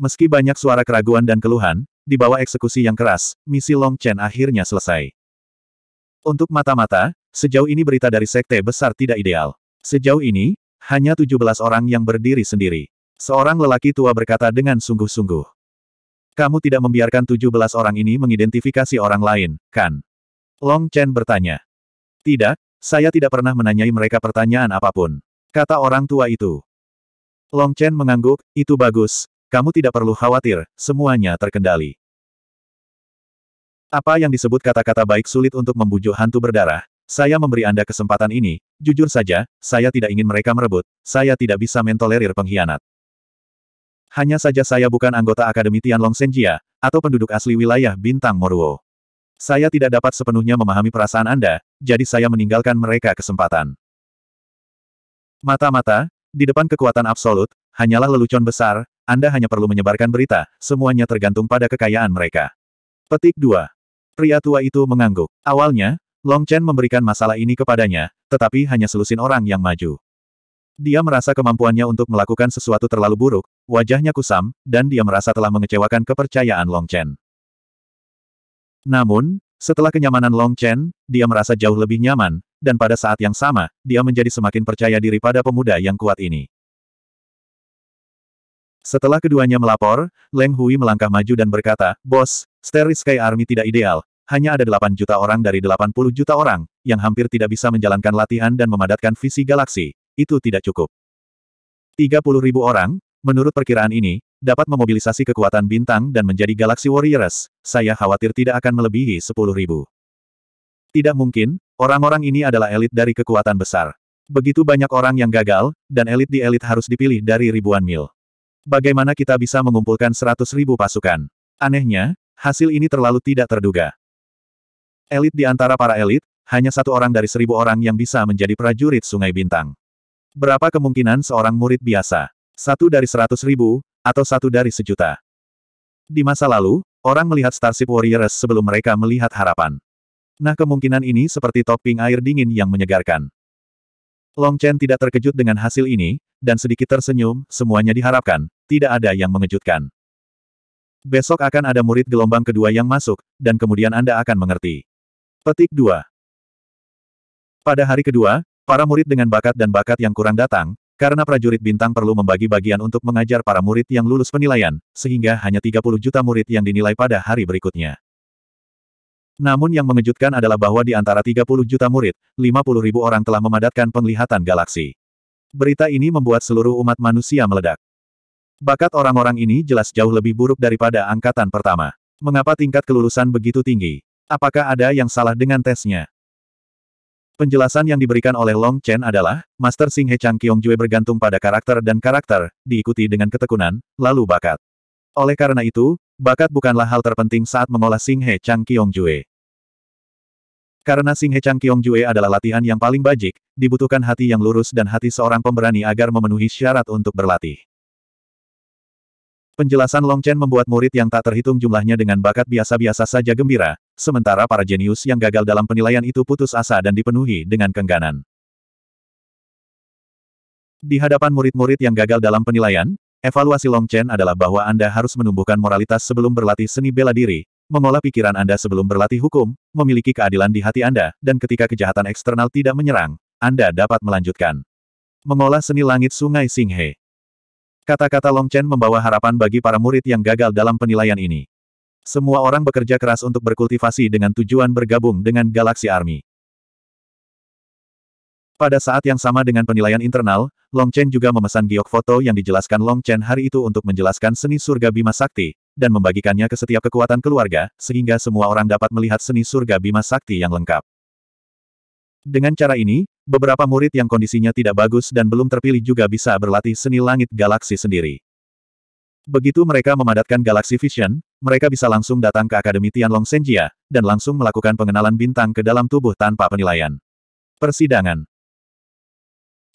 Meski banyak suara keraguan dan keluhan, di bawah eksekusi yang keras, misi Long Chen akhirnya selesai. Untuk mata-mata, sejauh ini berita dari sekte besar tidak ideal. Sejauh ini, hanya 17 orang yang berdiri sendiri. Seorang lelaki tua berkata dengan sungguh-sungguh. Kamu tidak membiarkan 17 orang ini mengidentifikasi orang lain, kan? Long Chen bertanya. Tidak, saya tidak pernah menanyai mereka pertanyaan apapun. Kata orang tua itu. Long Chen mengangguk, itu bagus, kamu tidak perlu khawatir, semuanya terkendali. Apa yang disebut kata-kata baik sulit untuk membujuk hantu berdarah, saya memberi Anda kesempatan ini, jujur saja, saya tidak ingin mereka merebut, saya tidak bisa mentolerir pengkhianat. Hanya saja saya bukan anggota Akademi Tianlong Senjia, atau penduduk asli wilayah Bintang Moruo. Saya tidak dapat sepenuhnya memahami perasaan Anda, jadi saya meninggalkan mereka kesempatan. Mata-mata, di depan kekuatan absolut, hanyalah lelucon besar, Anda hanya perlu menyebarkan berita, semuanya tergantung pada kekayaan mereka. Petik 2. Pria tua itu mengangguk. Awalnya, Long Chen memberikan masalah ini kepadanya, tetapi hanya selusin orang yang maju. Dia merasa kemampuannya untuk melakukan sesuatu terlalu buruk, wajahnya kusam, dan dia merasa telah mengecewakan kepercayaan Long Chen. Namun, setelah kenyamanan Long Chen, dia merasa jauh lebih nyaman, dan pada saat yang sama, dia menjadi semakin percaya diri pada pemuda yang kuat ini. Setelah keduanya melapor, Leng Hui melangkah maju dan berkata, Bos, Starry Sky Army tidak ideal, hanya ada 8 juta orang dari 80 juta orang, yang hampir tidak bisa menjalankan latihan dan memadatkan visi galaksi, itu tidak cukup. 30 ribu orang, menurut perkiraan ini, dapat memobilisasi kekuatan bintang dan menjadi galaksi Warriors, saya khawatir tidak akan melebihi sepuluh ribu. Tidak mungkin, orang-orang ini adalah elit dari kekuatan besar. Begitu banyak orang yang gagal, dan elit di elit harus dipilih dari ribuan mil. Bagaimana kita bisa mengumpulkan seratus ribu pasukan? Anehnya, hasil ini terlalu tidak terduga. Elit di antara para elit, hanya satu orang dari seribu orang yang bisa menjadi prajurit Sungai Bintang. Berapa kemungkinan seorang murid biasa? Satu dari seratus ribu, atau satu dari sejuta. Di masa lalu, orang melihat Starship Warriors sebelum mereka melihat harapan. Nah kemungkinan ini seperti topping air dingin yang menyegarkan. Long Chen tidak terkejut dengan hasil ini, dan sedikit tersenyum, semuanya diharapkan, tidak ada yang mengejutkan. Besok akan ada murid gelombang kedua yang masuk, dan kemudian Anda akan mengerti. Petik 2. Pada hari kedua, para murid dengan bakat dan bakat yang kurang datang, karena prajurit bintang perlu membagi bagian untuk mengajar para murid yang lulus penilaian, sehingga hanya 30 juta murid yang dinilai pada hari berikutnya. Namun yang mengejutkan adalah bahwa di antara 30 juta murid, 50 ribu orang telah memadatkan penglihatan galaksi. Berita ini membuat seluruh umat manusia meledak. Bakat orang-orang ini jelas jauh lebih buruk daripada angkatan pertama. Mengapa tingkat kelulusan begitu tinggi? Apakah ada yang salah dengan tesnya? Penjelasan yang diberikan oleh Long Chen adalah, Master Sing He Chang Kyong Jue bergantung pada karakter dan karakter, diikuti dengan ketekunan, lalu bakat. Oleh karena itu, bakat bukanlah hal terpenting saat mengolah Sing He Chang Kyong Jue. Karena Sing He Chang Kyong Jue adalah latihan yang paling bajik, dibutuhkan hati yang lurus dan hati seorang pemberani agar memenuhi syarat untuk berlatih. Penjelasan Long Chen membuat murid yang tak terhitung jumlahnya dengan bakat biasa-biasa saja gembira, sementara para jenius yang gagal dalam penilaian itu putus asa dan dipenuhi dengan kengganan. Di hadapan murid-murid yang gagal dalam penilaian, evaluasi Long Chen adalah bahwa Anda harus menumbuhkan moralitas sebelum berlatih seni bela diri, mengolah pikiran Anda sebelum berlatih hukum, memiliki keadilan di hati Anda, dan ketika kejahatan eksternal tidak menyerang, Anda dapat melanjutkan. Mengolah seni langit sungai Singhe. Kata-kata Long Chen membawa harapan bagi para murid yang gagal dalam penilaian ini. Semua orang bekerja keras untuk berkultivasi dengan tujuan bergabung dengan Galaxy Army. Pada saat yang sama dengan penilaian internal, Long Chen juga memesan giok foto yang dijelaskan Long Chen hari itu untuk menjelaskan seni surga Bima Sakti, dan membagikannya ke setiap kekuatan keluarga, sehingga semua orang dapat melihat seni surga Bima Sakti yang lengkap. Dengan cara ini, beberapa murid yang kondisinya tidak bagus dan belum terpilih juga bisa berlatih seni langit galaksi sendiri. Begitu mereka memadatkan galaksi vision, mereka bisa langsung datang ke Akademi Tianlong Senjia, dan langsung melakukan pengenalan bintang ke dalam tubuh tanpa penilaian. Persidangan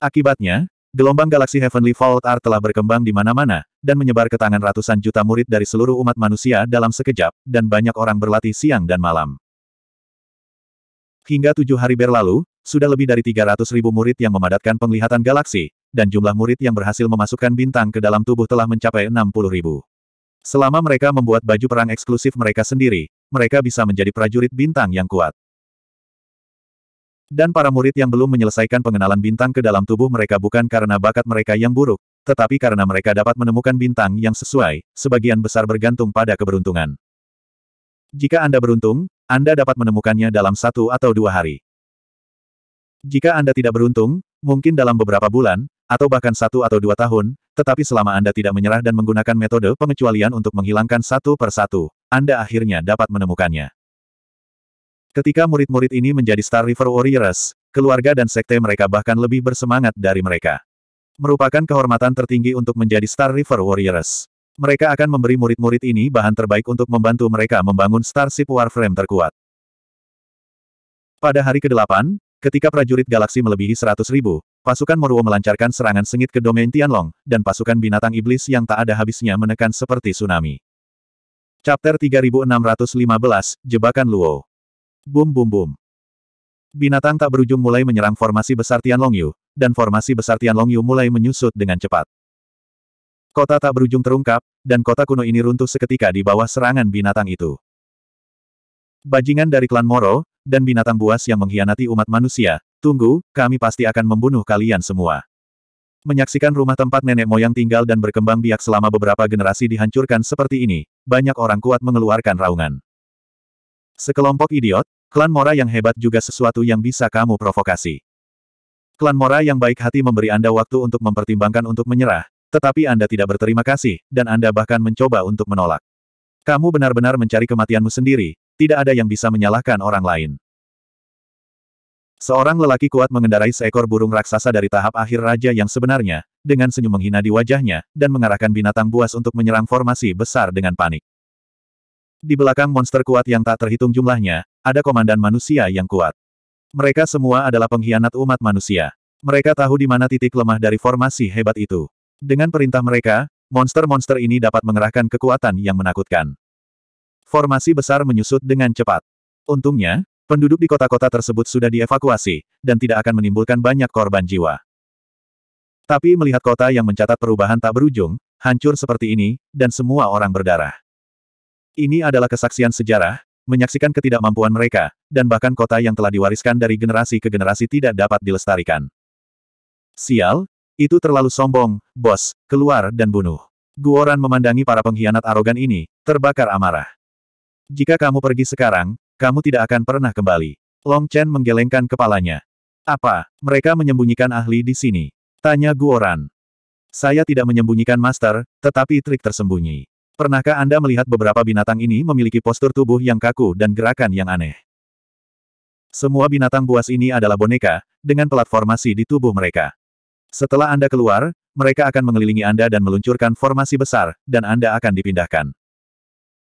Akibatnya, gelombang galaksi Heavenly Vault Art telah berkembang di mana-mana, dan menyebar ke tangan ratusan juta murid dari seluruh umat manusia dalam sekejap, dan banyak orang berlatih siang dan malam. Hingga tujuh hari berlalu, sudah lebih dari 300 ribu murid yang memadatkan penglihatan galaksi, dan jumlah murid yang berhasil memasukkan bintang ke dalam tubuh telah mencapai 60 ribu. Selama mereka membuat baju perang eksklusif mereka sendiri, mereka bisa menjadi prajurit bintang yang kuat. Dan para murid yang belum menyelesaikan pengenalan bintang ke dalam tubuh mereka bukan karena bakat mereka yang buruk, tetapi karena mereka dapat menemukan bintang yang sesuai, sebagian besar bergantung pada keberuntungan. Jika Anda beruntung, Anda dapat menemukannya dalam satu atau dua hari. Jika Anda tidak beruntung, mungkin dalam beberapa bulan, atau bahkan satu atau dua tahun, tetapi selama Anda tidak menyerah dan menggunakan metode pengecualian untuk menghilangkan satu per satu, Anda akhirnya dapat menemukannya. Ketika murid-murid ini menjadi Star River Warriors, keluarga dan sekte mereka bahkan lebih bersemangat dari mereka. Merupakan kehormatan tertinggi untuk menjadi Star River Warriors. Mereka akan memberi murid-murid ini bahan terbaik untuk membantu mereka membangun Starship Warframe terkuat. Pada hari ke-8, ketika prajurit galaksi melebihi 100 ribu, Pasukan Moruo melancarkan serangan sengit ke domain Tianlong, dan pasukan binatang iblis yang tak ada habisnya menekan seperti tsunami. Chapter 3615, Jebakan Luo. Bum bum bum. Binatang tak berujung mulai menyerang formasi besar Tianlong Yu, dan formasi besar Tianlong Yu mulai menyusut dengan cepat. Kota tak berujung terungkap, dan kota kuno ini runtuh seketika di bawah serangan binatang itu. Bajingan dari klan Moro, dan binatang buas yang mengkhianati umat manusia, Tunggu, kami pasti akan membunuh kalian semua. Menyaksikan rumah tempat nenek moyang tinggal dan berkembang biak selama beberapa generasi dihancurkan seperti ini, banyak orang kuat mengeluarkan raungan. Sekelompok idiot, klan Mora yang hebat juga sesuatu yang bisa kamu provokasi. Klan Mora yang baik hati memberi Anda waktu untuk mempertimbangkan untuk menyerah, tetapi Anda tidak berterima kasih, dan Anda bahkan mencoba untuk menolak. Kamu benar-benar mencari kematianmu sendiri, tidak ada yang bisa menyalahkan orang lain. Seorang lelaki kuat mengendarai seekor burung raksasa dari tahap akhir raja yang sebenarnya, dengan senyum menghina di wajahnya, dan mengarahkan binatang buas untuk menyerang formasi besar dengan panik. Di belakang monster kuat yang tak terhitung jumlahnya, ada komandan manusia yang kuat. Mereka semua adalah pengkhianat umat manusia. Mereka tahu di mana titik lemah dari formasi hebat itu. Dengan perintah mereka, monster-monster ini dapat mengerahkan kekuatan yang menakutkan. Formasi besar menyusut dengan cepat. Untungnya, Penduduk di kota-kota tersebut sudah dievakuasi, dan tidak akan menimbulkan banyak korban jiwa. Tapi melihat kota yang mencatat perubahan tak berujung, hancur seperti ini, dan semua orang berdarah. Ini adalah kesaksian sejarah, menyaksikan ketidakmampuan mereka, dan bahkan kota yang telah diwariskan dari generasi ke generasi tidak dapat dilestarikan. Sial, itu terlalu sombong, bos, keluar dan bunuh. Guoran memandangi para pengkhianat arogan ini, terbakar amarah. Jika kamu pergi sekarang, kamu tidak akan pernah kembali. Long Chen menggelengkan kepalanya. Apa, mereka menyembunyikan ahli di sini? Tanya Guoran. Saya tidak menyembunyikan master, tetapi trik tersembunyi. Pernahkah Anda melihat beberapa binatang ini memiliki postur tubuh yang kaku dan gerakan yang aneh? Semua binatang buas ini adalah boneka, dengan platformasi di tubuh mereka. Setelah Anda keluar, mereka akan mengelilingi Anda dan meluncurkan formasi besar, dan Anda akan dipindahkan.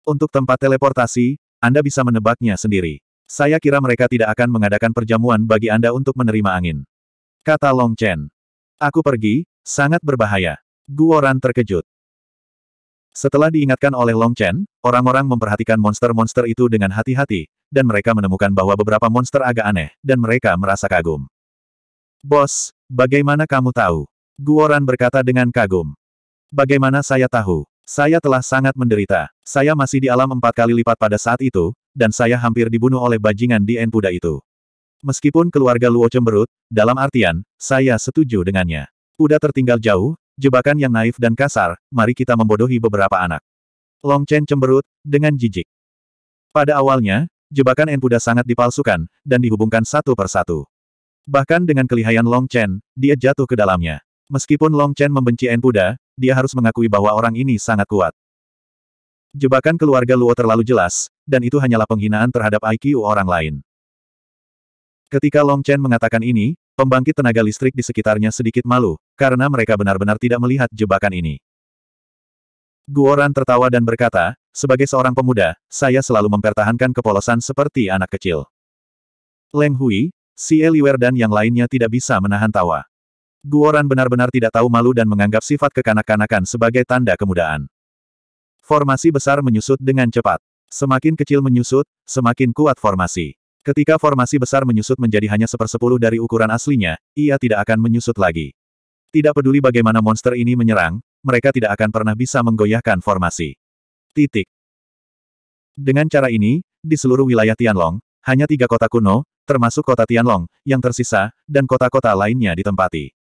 Untuk tempat teleportasi, anda bisa menebaknya sendiri. Saya kira mereka tidak akan mengadakan perjamuan bagi Anda untuk menerima angin. Kata Long Chen. Aku pergi, sangat berbahaya. Guoran terkejut. Setelah diingatkan oleh Long Chen, orang-orang memperhatikan monster-monster itu dengan hati-hati, dan mereka menemukan bahwa beberapa monster agak aneh, dan mereka merasa kagum. Bos, bagaimana kamu tahu? Guoran berkata dengan kagum. Bagaimana saya tahu? Saya telah sangat menderita. Saya masih di alam empat kali lipat pada saat itu, dan saya hampir dibunuh oleh bajingan di Enpuda itu. Meskipun keluarga Luo cemberut, dalam artian, saya setuju dengannya. Udah tertinggal jauh, jebakan yang naif dan kasar, mari kita membodohi beberapa anak. Long Chen cemberut, dengan jijik. Pada awalnya, jebakan Enpuda sangat dipalsukan, dan dihubungkan satu persatu. Bahkan dengan kelihayan Long Chen, dia jatuh ke dalamnya. Meskipun Long Chen membenci Enpuda, dia harus mengakui bahwa orang ini sangat kuat. Jebakan keluarga Luo terlalu jelas, dan itu hanyalah penghinaan terhadap IQ orang lain. Ketika Long Chen mengatakan ini, pembangkit tenaga listrik di sekitarnya sedikit malu, karena mereka benar-benar tidak melihat jebakan ini. Guoran tertawa dan berkata, sebagai seorang pemuda, saya selalu mempertahankan kepolosan seperti anak kecil. Leng Hui, Si Eliwer dan yang lainnya tidak bisa menahan tawa. Guoran benar-benar tidak tahu malu dan menganggap sifat kekanak-kanakan sebagai tanda kemudaan. Formasi besar menyusut dengan cepat. Semakin kecil menyusut, semakin kuat formasi. Ketika formasi besar menyusut menjadi hanya sepersepuluh dari ukuran aslinya, ia tidak akan menyusut lagi. Tidak peduli bagaimana monster ini menyerang, mereka tidak akan pernah bisa menggoyahkan formasi. Titik. Dengan cara ini, di seluruh wilayah Tianlong, hanya tiga kota kuno, termasuk kota Tianlong, yang tersisa, dan kota-kota lainnya ditempati.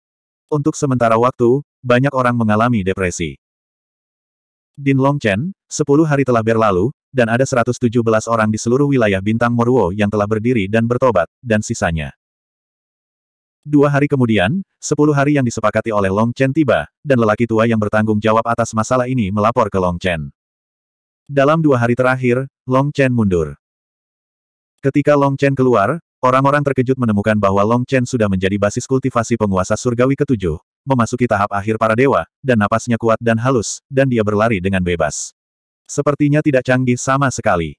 Untuk sementara waktu, banyak orang mengalami depresi. Din Longchen, 10 hari telah berlalu, dan ada 117 orang di seluruh wilayah bintang Moruo yang telah berdiri dan bertobat, dan sisanya. Dua hari kemudian, sepuluh hari yang disepakati oleh Long Chen tiba, dan lelaki tua yang bertanggung jawab atas masalah ini melapor ke Long Chen. Dalam dua hari terakhir, Long Chen mundur. Ketika Long Chen keluar, Orang-orang terkejut menemukan bahwa Long Chen sudah menjadi basis kultivasi penguasa surgawi ketujuh, memasuki tahap akhir para dewa, dan napasnya kuat dan halus, dan dia berlari dengan bebas. Sepertinya tidak canggih sama sekali.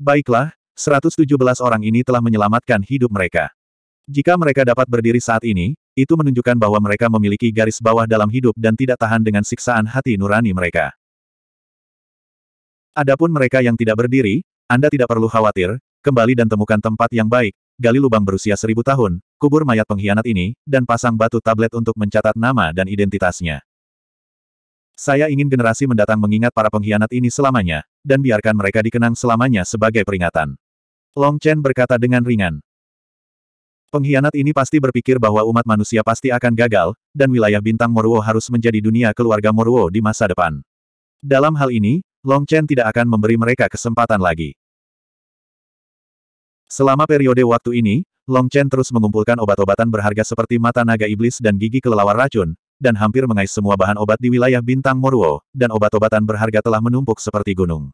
Baiklah, 117 orang ini telah menyelamatkan hidup mereka. Jika mereka dapat berdiri saat ini, itu menunjukkan bahwa mereka memiliki garis bawah dalam hidup dan tidak tahan dengan siksaan hati nurani mereka. Adapun mereka yang tidak berdiri, Anda tidak perlu khawatir, Kembali dan temukan tempat yang baik, gali lubang berusia seribu tahun, kubur mayat pengkhianat ini, dan pasang batu tablet untuk mencatat nama dan identitasnya. Saya ingin generasi mendatang mengingat para pengkhianat ini selamanya, dan biarkan mereka dikenang selamanya sebagai peringatan. Long Chen berkata dengan ringan. Pengkhianat ini pasti berpikir bahwa umat manusia pasti akan gagal, dan wilayah bintang Moruo harus menjadi dunia keluarga Moruo di masa depan. Dalam hal ini, Long Chen tidak akan memberi mereka kesempatan lagi. Selama periode waktu ini, Long Chen terus mengumpulkan obat-obatan berharga seperti mata naga iblis dan gigi kelelawar racun, dan hampir mengais semua bahan obat di wilayah bintang Moruo, dan obat-obatan berharga telah menumpuk seperti gunung.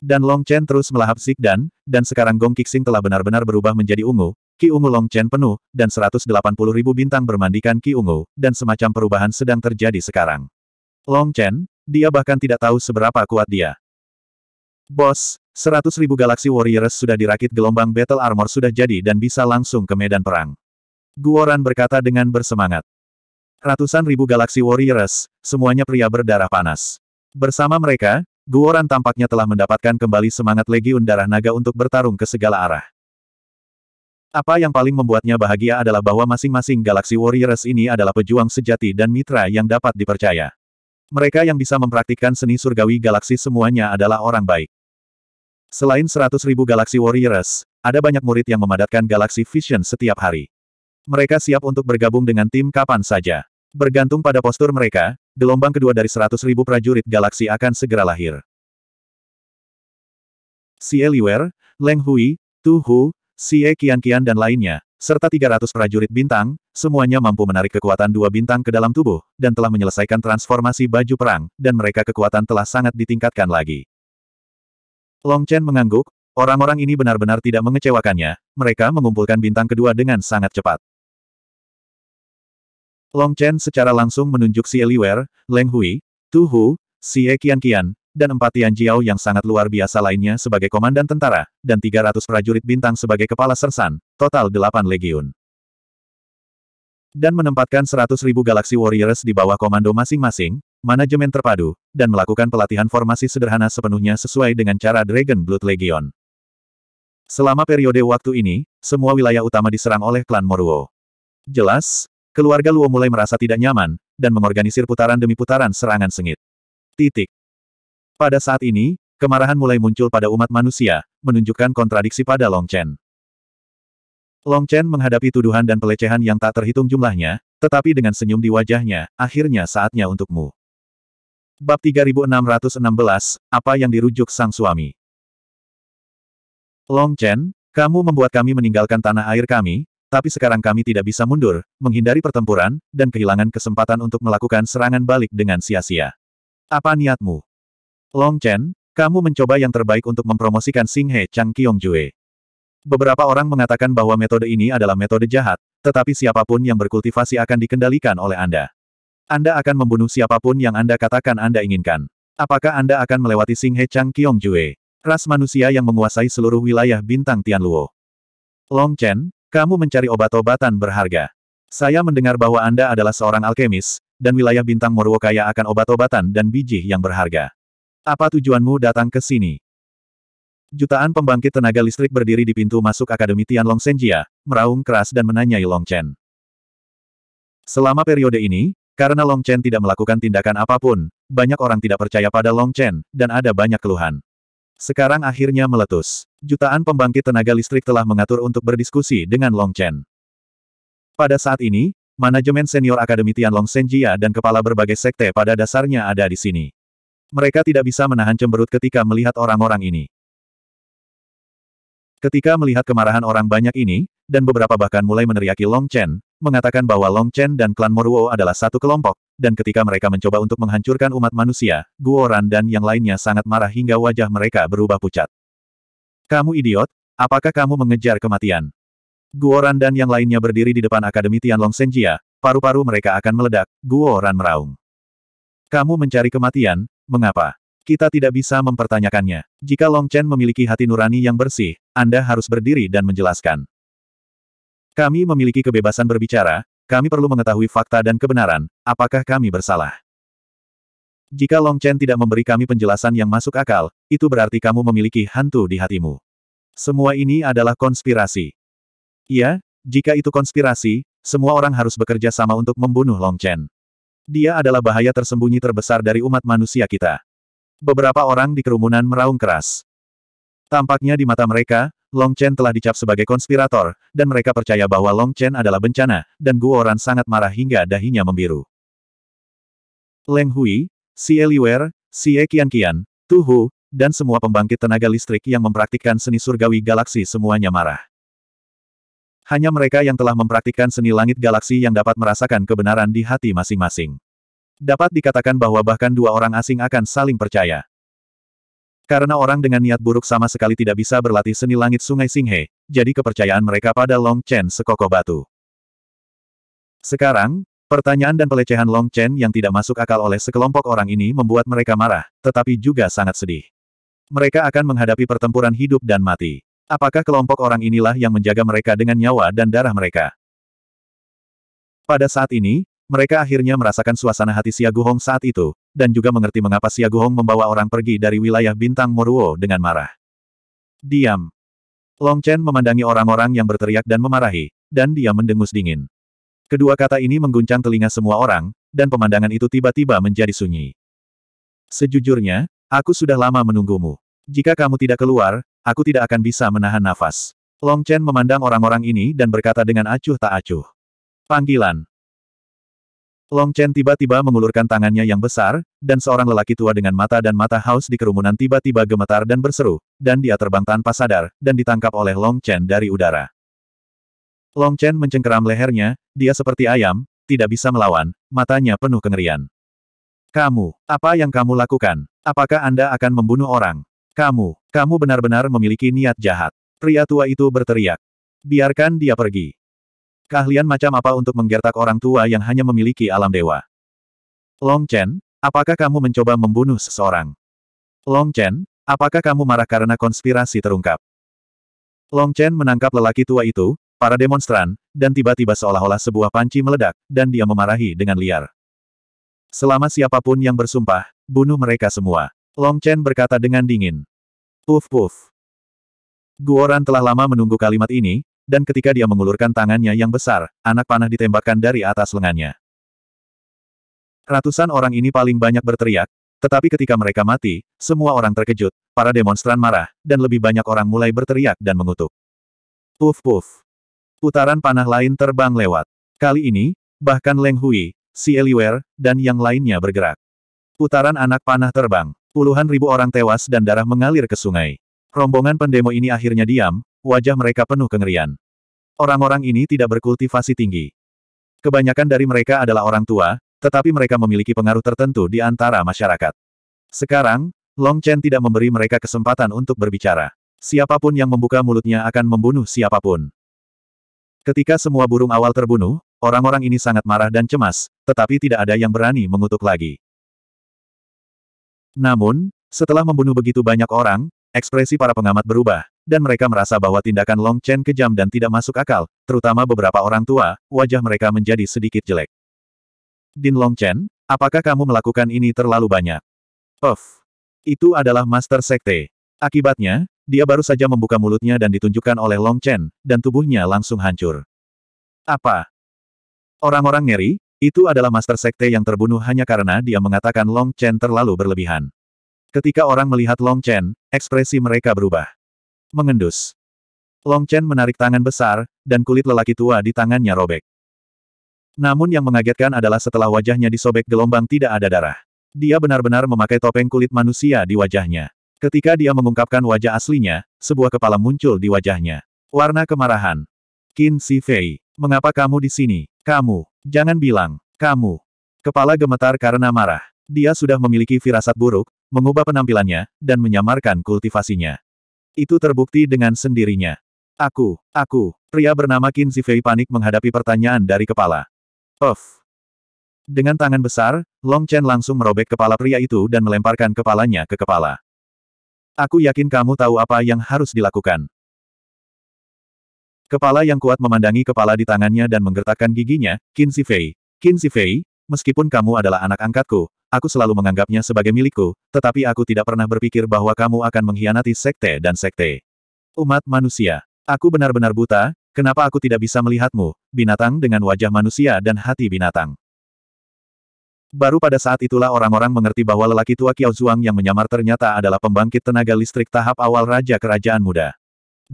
Dan Long Chen terus melahap Zigdan, dan sekarang Gong Kixing telah benar-benar berubah menjadi ungu, Ki Ungu Long Chen penuh, dan 180 ribu bintang bermandikan Ki Ungu, dan semacam perubahan sedang terjadi sekarang. Long Chen, dia bahkan tidak tahu seberapa kuat dia. Bos, Seratus ribu galaksi Warriors sudah dirakit gelombang Battle Armor sudah jadi dan bisa langsung ke medan perang. Guoran berkata dengan bersemangat. Ratusan ribu galaksi Warriors, semuanya pria berdarah panas. Bersama mereka, Guoran tampaknya telah mendapatkan kembali semangat Legiun Darah Naga untuk bertarung ke segala arah. Apa yang paling membuatnya bahagia adalah bahwa masing-masing galaksi Warriors ini adalah pejuang sejati dan mitra yang dapat dipercaya. Mereka yang bisa mempraktikkan seni surgawi galaksi semuanya adalah orang baik. Selain ribu galaksi Warriors, ada banyak murid yang memadatkan galaksi Vision setiap hari. Mereka siap untuk bergabung dengan tim kapan saja. Bergantung pada postur mereka, gelombang kedua dari ribu prajurit Galaksi akan segera lahir. Si Eliwer, Leng Hui, Tu Hu, Si E Kian Kian dan lainnya, serta 300 prajurit bintang, semuanya mampu menarik kekuatan dua bintang ke dalam tubuh, dan telah menyelesaikan transformasi baju perang, dan mereka kekuatan telah sangat ditingkatkan lagi. Long Chen mengangguk, orang-orang ini benar-benar tidak mengecewakannya, mereka mengumpulkan bintang kedua dengan sangat cepat. Long Chen secara langsung menunjuk si Eliwer, Leng Hui, Tu Hu, Si E Kian Kian, dan empat Tian Jiao yang sangat luar biasa lainnya sebagai komandan tentara, dan 300 prajurit bintang sebagai kepala sersan, total delapan legiun. Dan menempatkan 100.000 galaksi Warriors di bawah komando masing-masing, manajemen terpadu, dan melakukan pelatihan formasi sederhana sepenuhnya sesuai dengan cara Dragon Blood Legion. Selama periode waktu ini, semua wilayah utama diserang oleh klan Moruo. Jelas, keluarga Luo mulai merasa tidak nyaman, dan mengorganisir putaran demi putaran serangan sengit. Titik. Pada saat ini, kemarahan mulai muncul pada umat manusia, menunjukkan kontradiksi pada Long Chen. Long Chen menghadapi tuduhan dan pelecehan yang tak terhitung jumlahnya, tetapi dengan senyum di wajahnya, akhirnya saatnya untukmu. Bab 3616, Apa yang dirujuk sang suami? Long Chen, kamu membuat kami meninggalkan tanah air kami, tapi sekarang kami tidak bisa mundur, menghindari pertempuran, dan kehilangan kesempatan untuk melakukan serangan balik dengan sia-sia. Apa niatmu? Long Chen, kamu mencoba yang terbaik untuk mempromosikan Sing He Chang Kyong Jue. Beberapa orang mengatakan bahwa metode ini adalah metode jahat, tetapi siapapun yang berkultivasi akan dikendalikan oleh Anda. Anda akan membunuh siapapun yang Anda katakan Anda inginkan. Apakah Anda akan melewati Sing He Chang Kyong Jue, ras manusia yang menguasai seluruh wilayah bintang Tianluo? Long Chen, kamu mencari obat-obatan berharga. Saya mendengar bahwa Anda adalah seorang alkemis, dan wilayah bintang Moruo kaya akan obat-obatan dan biji yang berharga. Apa tujuanmu datang ke sini? Jutaan pembangkit tenaga listrik berdiri di pintu masuk Akademi Tianlong Senjia, meraung keras dan menanyai Long Chen. Selama periode ini, karena Long Chen tidak melakukan tindakan apapun, banyak orang tidak percaya pada Long Chen, dan ada banyak keluhan. Sekarang akhirnya meletus. Jutaan pembangkit tenaga listrik telah mengatur untuk berdiskusi dengan Long Chen. Pada saat ini, manajemen senior Akademi Tianlong Senjia dan kepala berbagai sekte pada dasarnya ada di sini. Mereka tidak bisa menahan cemberut ketika melihat orang-orang ini. Ketika melihat kemarahan orang banyak ini, dan beberapa bahkan mulai meneriaki Long Chen, mengatakan bahwa Long Chen dan klan Moruo adalah satu kelompok, dan ketika mereka mencoba untuk menghancurkan umat manusia, Guoran dan yang lainnya sangat marah hingga wajah mereka berubah pucat. Kamu idiot, apakah kamu mengejar kematian? Guoran dan yang lainnya berdiri di depan Akademi Tianlong Senjia, paru-paru mereka akan meledak, Guo Guoran meraung. Kamu mencari kematian, mengapa? Kita tidak bisa mempertanyakannya. Jika Long Chen memiliki hati nurani yang bersih, Anda harus berdiri dan menjelaskan. Kami memiliki kebebasan berbicara, kami perlu mengetahui fakta dan kebenaran, apakah kami bersalah. Jika Long Chen tidak memberi kami penjelasan yang masuk akal, itu berarti kamu memiliki hantu di hatimu. Semua ini adalah konspirasi. Iya, jika itu konspirasi, semua orang harus bekerja sama untuk membunuh Long Chen. Dia adalah bahaya tersembunyi terbesar dari umat manusia kita. Beberapa orang di kerumunan meraung keras. Tampaknya di mata mereka, Long Chen telah dicap sebagai konspirator, dan mereka percaya bahwa Long Chen adalah bencana, dan Guoran sangat marah hingga dahinya membiru. Leng Hui, Si E Kian Kian, Tu Hu, dan semua pembangkit tenaga listrik yang mempraktikkan seni surgawi galaksi semuanya marah. Hanya mereka yang telah mempraktikkan seni langit galaksi yang dapat merasakan kebenaran di hati masing-masing. Dapat dikatakan bahwa bahkan dua orang asing akan saling percaya. Karena orang dengan niat buruk sama sekali tidak bisa berlatih seni langit sungai Singhe, jadi kepercayaan mereka pada Long Chen sekoko batu. Sekarang, Pertanyaan dan pelecehan Long Chen yang tidak masuk akal oleh sekelompok orang ini membuat mereka marah, tetapi juga sangat sedih. Mereka akan menghadapi pertempuran hidup dan mati. Apakah kelompok orang inilah yang menjaga mereka dengan nyawa dan darah mereka? Pada saat ini, mereka akhirnya merasakan suasana hati Siaguhong saat itu, dan juga mengerti mengapa Siaguhong membawa orang pergi dari wilayah bintang Moruo dengan marah. Diam. Long Chen memandangi orang-orang yang berteriak dan memarahi, dan dia mendengus dingin. Kedua kata ini mengguncang telinga semua orang, dan pemandangan itu tiba-tiba menjadi sunyi. Sejujurnya, aku sudah lama menunggumu. Jika kamu tidak keluar, aku tidak akan bisa menahan nafas. Long Chen memandang orang-orang ini dan berkata dengan acuh tak acuh. Panggilan, Long Chen tiba-tiba mengulurkan tangannya yang besar, dan seorang lelaki tua dengan mata dan mata haus di kerumunan tiba-tiba gemetar dan berseru, dan dia terbang tanpa sadar, dan ditangkap oleh Long Chen dari udara. Long Chen mencengkeram lehernya, dia seperti ayam, tidak bisa melawan, matanya penuh kengerian. Kamu, apa yang kamu lakukan? Apakah Anda akan membunuh orang? Kamu, kamu benar-benar memiliki niat jahat. Pria tua itu berteriak. Biarkan dia pergi. Keahlian macam apa untuk menggertak orang tua yang hanya memiliki alam dewa? Long Chen, apakah kamu mencoba membunuh seseorang? Long Chen, apakah kamu marah karena konspirasi terungkap? Long Chen menangkap lelaki tua itu, para demonstran, dan tiba-tiba seolah-olah sebuah panci meledak, dan dia memarahi dengan liar. Selama siapapun yang bersumpah, bunuh mereka semua. Long Chen berkata dengan dingin. Puf puf. Guoran telah lama menunggu kalimat ini, dan ketika dia mengulurkan tangannya yang besar, anak panah ditembakkan dari atas lengannya. Ratusan orang ini paling banyak berteriak, tetapi ketika mereka mati, semua orang terkejut, para demonstran marah, dan lebih banyak orang mulai berteriak dan mengutuk. Puf puf. Putaran panah lain terbang lewat. Kali ini, bahkan Leng Hui, Si Eliwer, dan yang lainnya bergerak. Putaran anak panah terbang. Puluhan ribu orang tewas dan darah mengalir ke sungai. Rombongan pendemo ini akhirnya diam, wajah mereka penuh kengerian. Orang-orang ini tidak berkultivasi tinggi. Kebanyakan dari mereka adalah orang tua, tetapi mereka memiliki pengaruh tertentu di antara masyarakat. Sekarang, Long Chen tidak memberi mereka kesempatan untuk berbicara. Siapapun yang membuka mulutnya akan membunuh siapapun. Ketika semua burung awal terbunuh, orang-orang ini sangat marah dan cemas, tetapi tidak ada yang berani mengutuk lagi. Namun, setelah membunuh begitu banyak orang, ekspresi para pengamat berubah, dan mereka merasa bahwa tindakan Long Chen kejam dan tidak masuk akal, terutama beberapa orang tua, wajah mereka menjadi sedikit jelek. Din Long Chen, apakah kamu melakukan ini terlalu banyak? Of, itu adalah Master Sekte. Akibatnya, dia baru saja membuka mulutnya dan ditunjukkan oleh Long Chen, dan tubuhnya langsung hancur. Apa? Orang-orang ngeri, itu adalah Master Sekte yang terbunuh hanya karena dia mengatakan Long Chen terlalu berlebihan. Ketika orang melihat Long Chen, ekspresi mereka berubah. Mengendus. Long Chen menarik tangan besar, dan kulit lelaki tua di tangannya robek. Namun yang mengagetkan adalah setelah wajahnya disobek gelombang tidak ada darah. Dia benar-benar memakai topeng kulit manusia di wajahnya. Ketika dia mengungkapkan wajah aslinya, sebuah kepala muncul di wajahnya. Warna kemarahan. Qin Si Fei, mengapa kamu di sini? Kamu, jangan bilang, kamu. Kepala gemetar karena marah. Dia sudah memiliki firasat buruk, mengubah penampilannya, dan menyamarkan kultivasinya. Itu terbukti dengan sendirinya. Aku, aku, pria bernama Qin Zifei panik menghadapi pertanyaan dari kepala. Of. Dengan tangan besar, Long Chen langsung merobek kepala pria itu dan melemparkan kepalanya ke kepala. Aku yakin kamu tahu apa yang harus dilakukan. Kepala yang kuat memandangi kepala di tangannya dan menggertakkan giginya, Qin Zifei. Qin Zifei, meskipun kamu adalah anak angkatku, Aku selalu menganggapnya sebagai milikku, tetapi aku tidak pernah berpikir bahwa kamu akan mengkhianati sekte dan sekte. Umat manusia. Aku benar-benar buta, kenapa aku tidak bisa melihatmu, binatang dengan wajah manusia dan hati binatang. Baru pada saat itulah orang-orang mengerti bahwa lelaki tua Kiao Zhuang yang menyamar ternyata adalah pembangkit tenaga listrik tahap awal Raja Kerajaan Muda.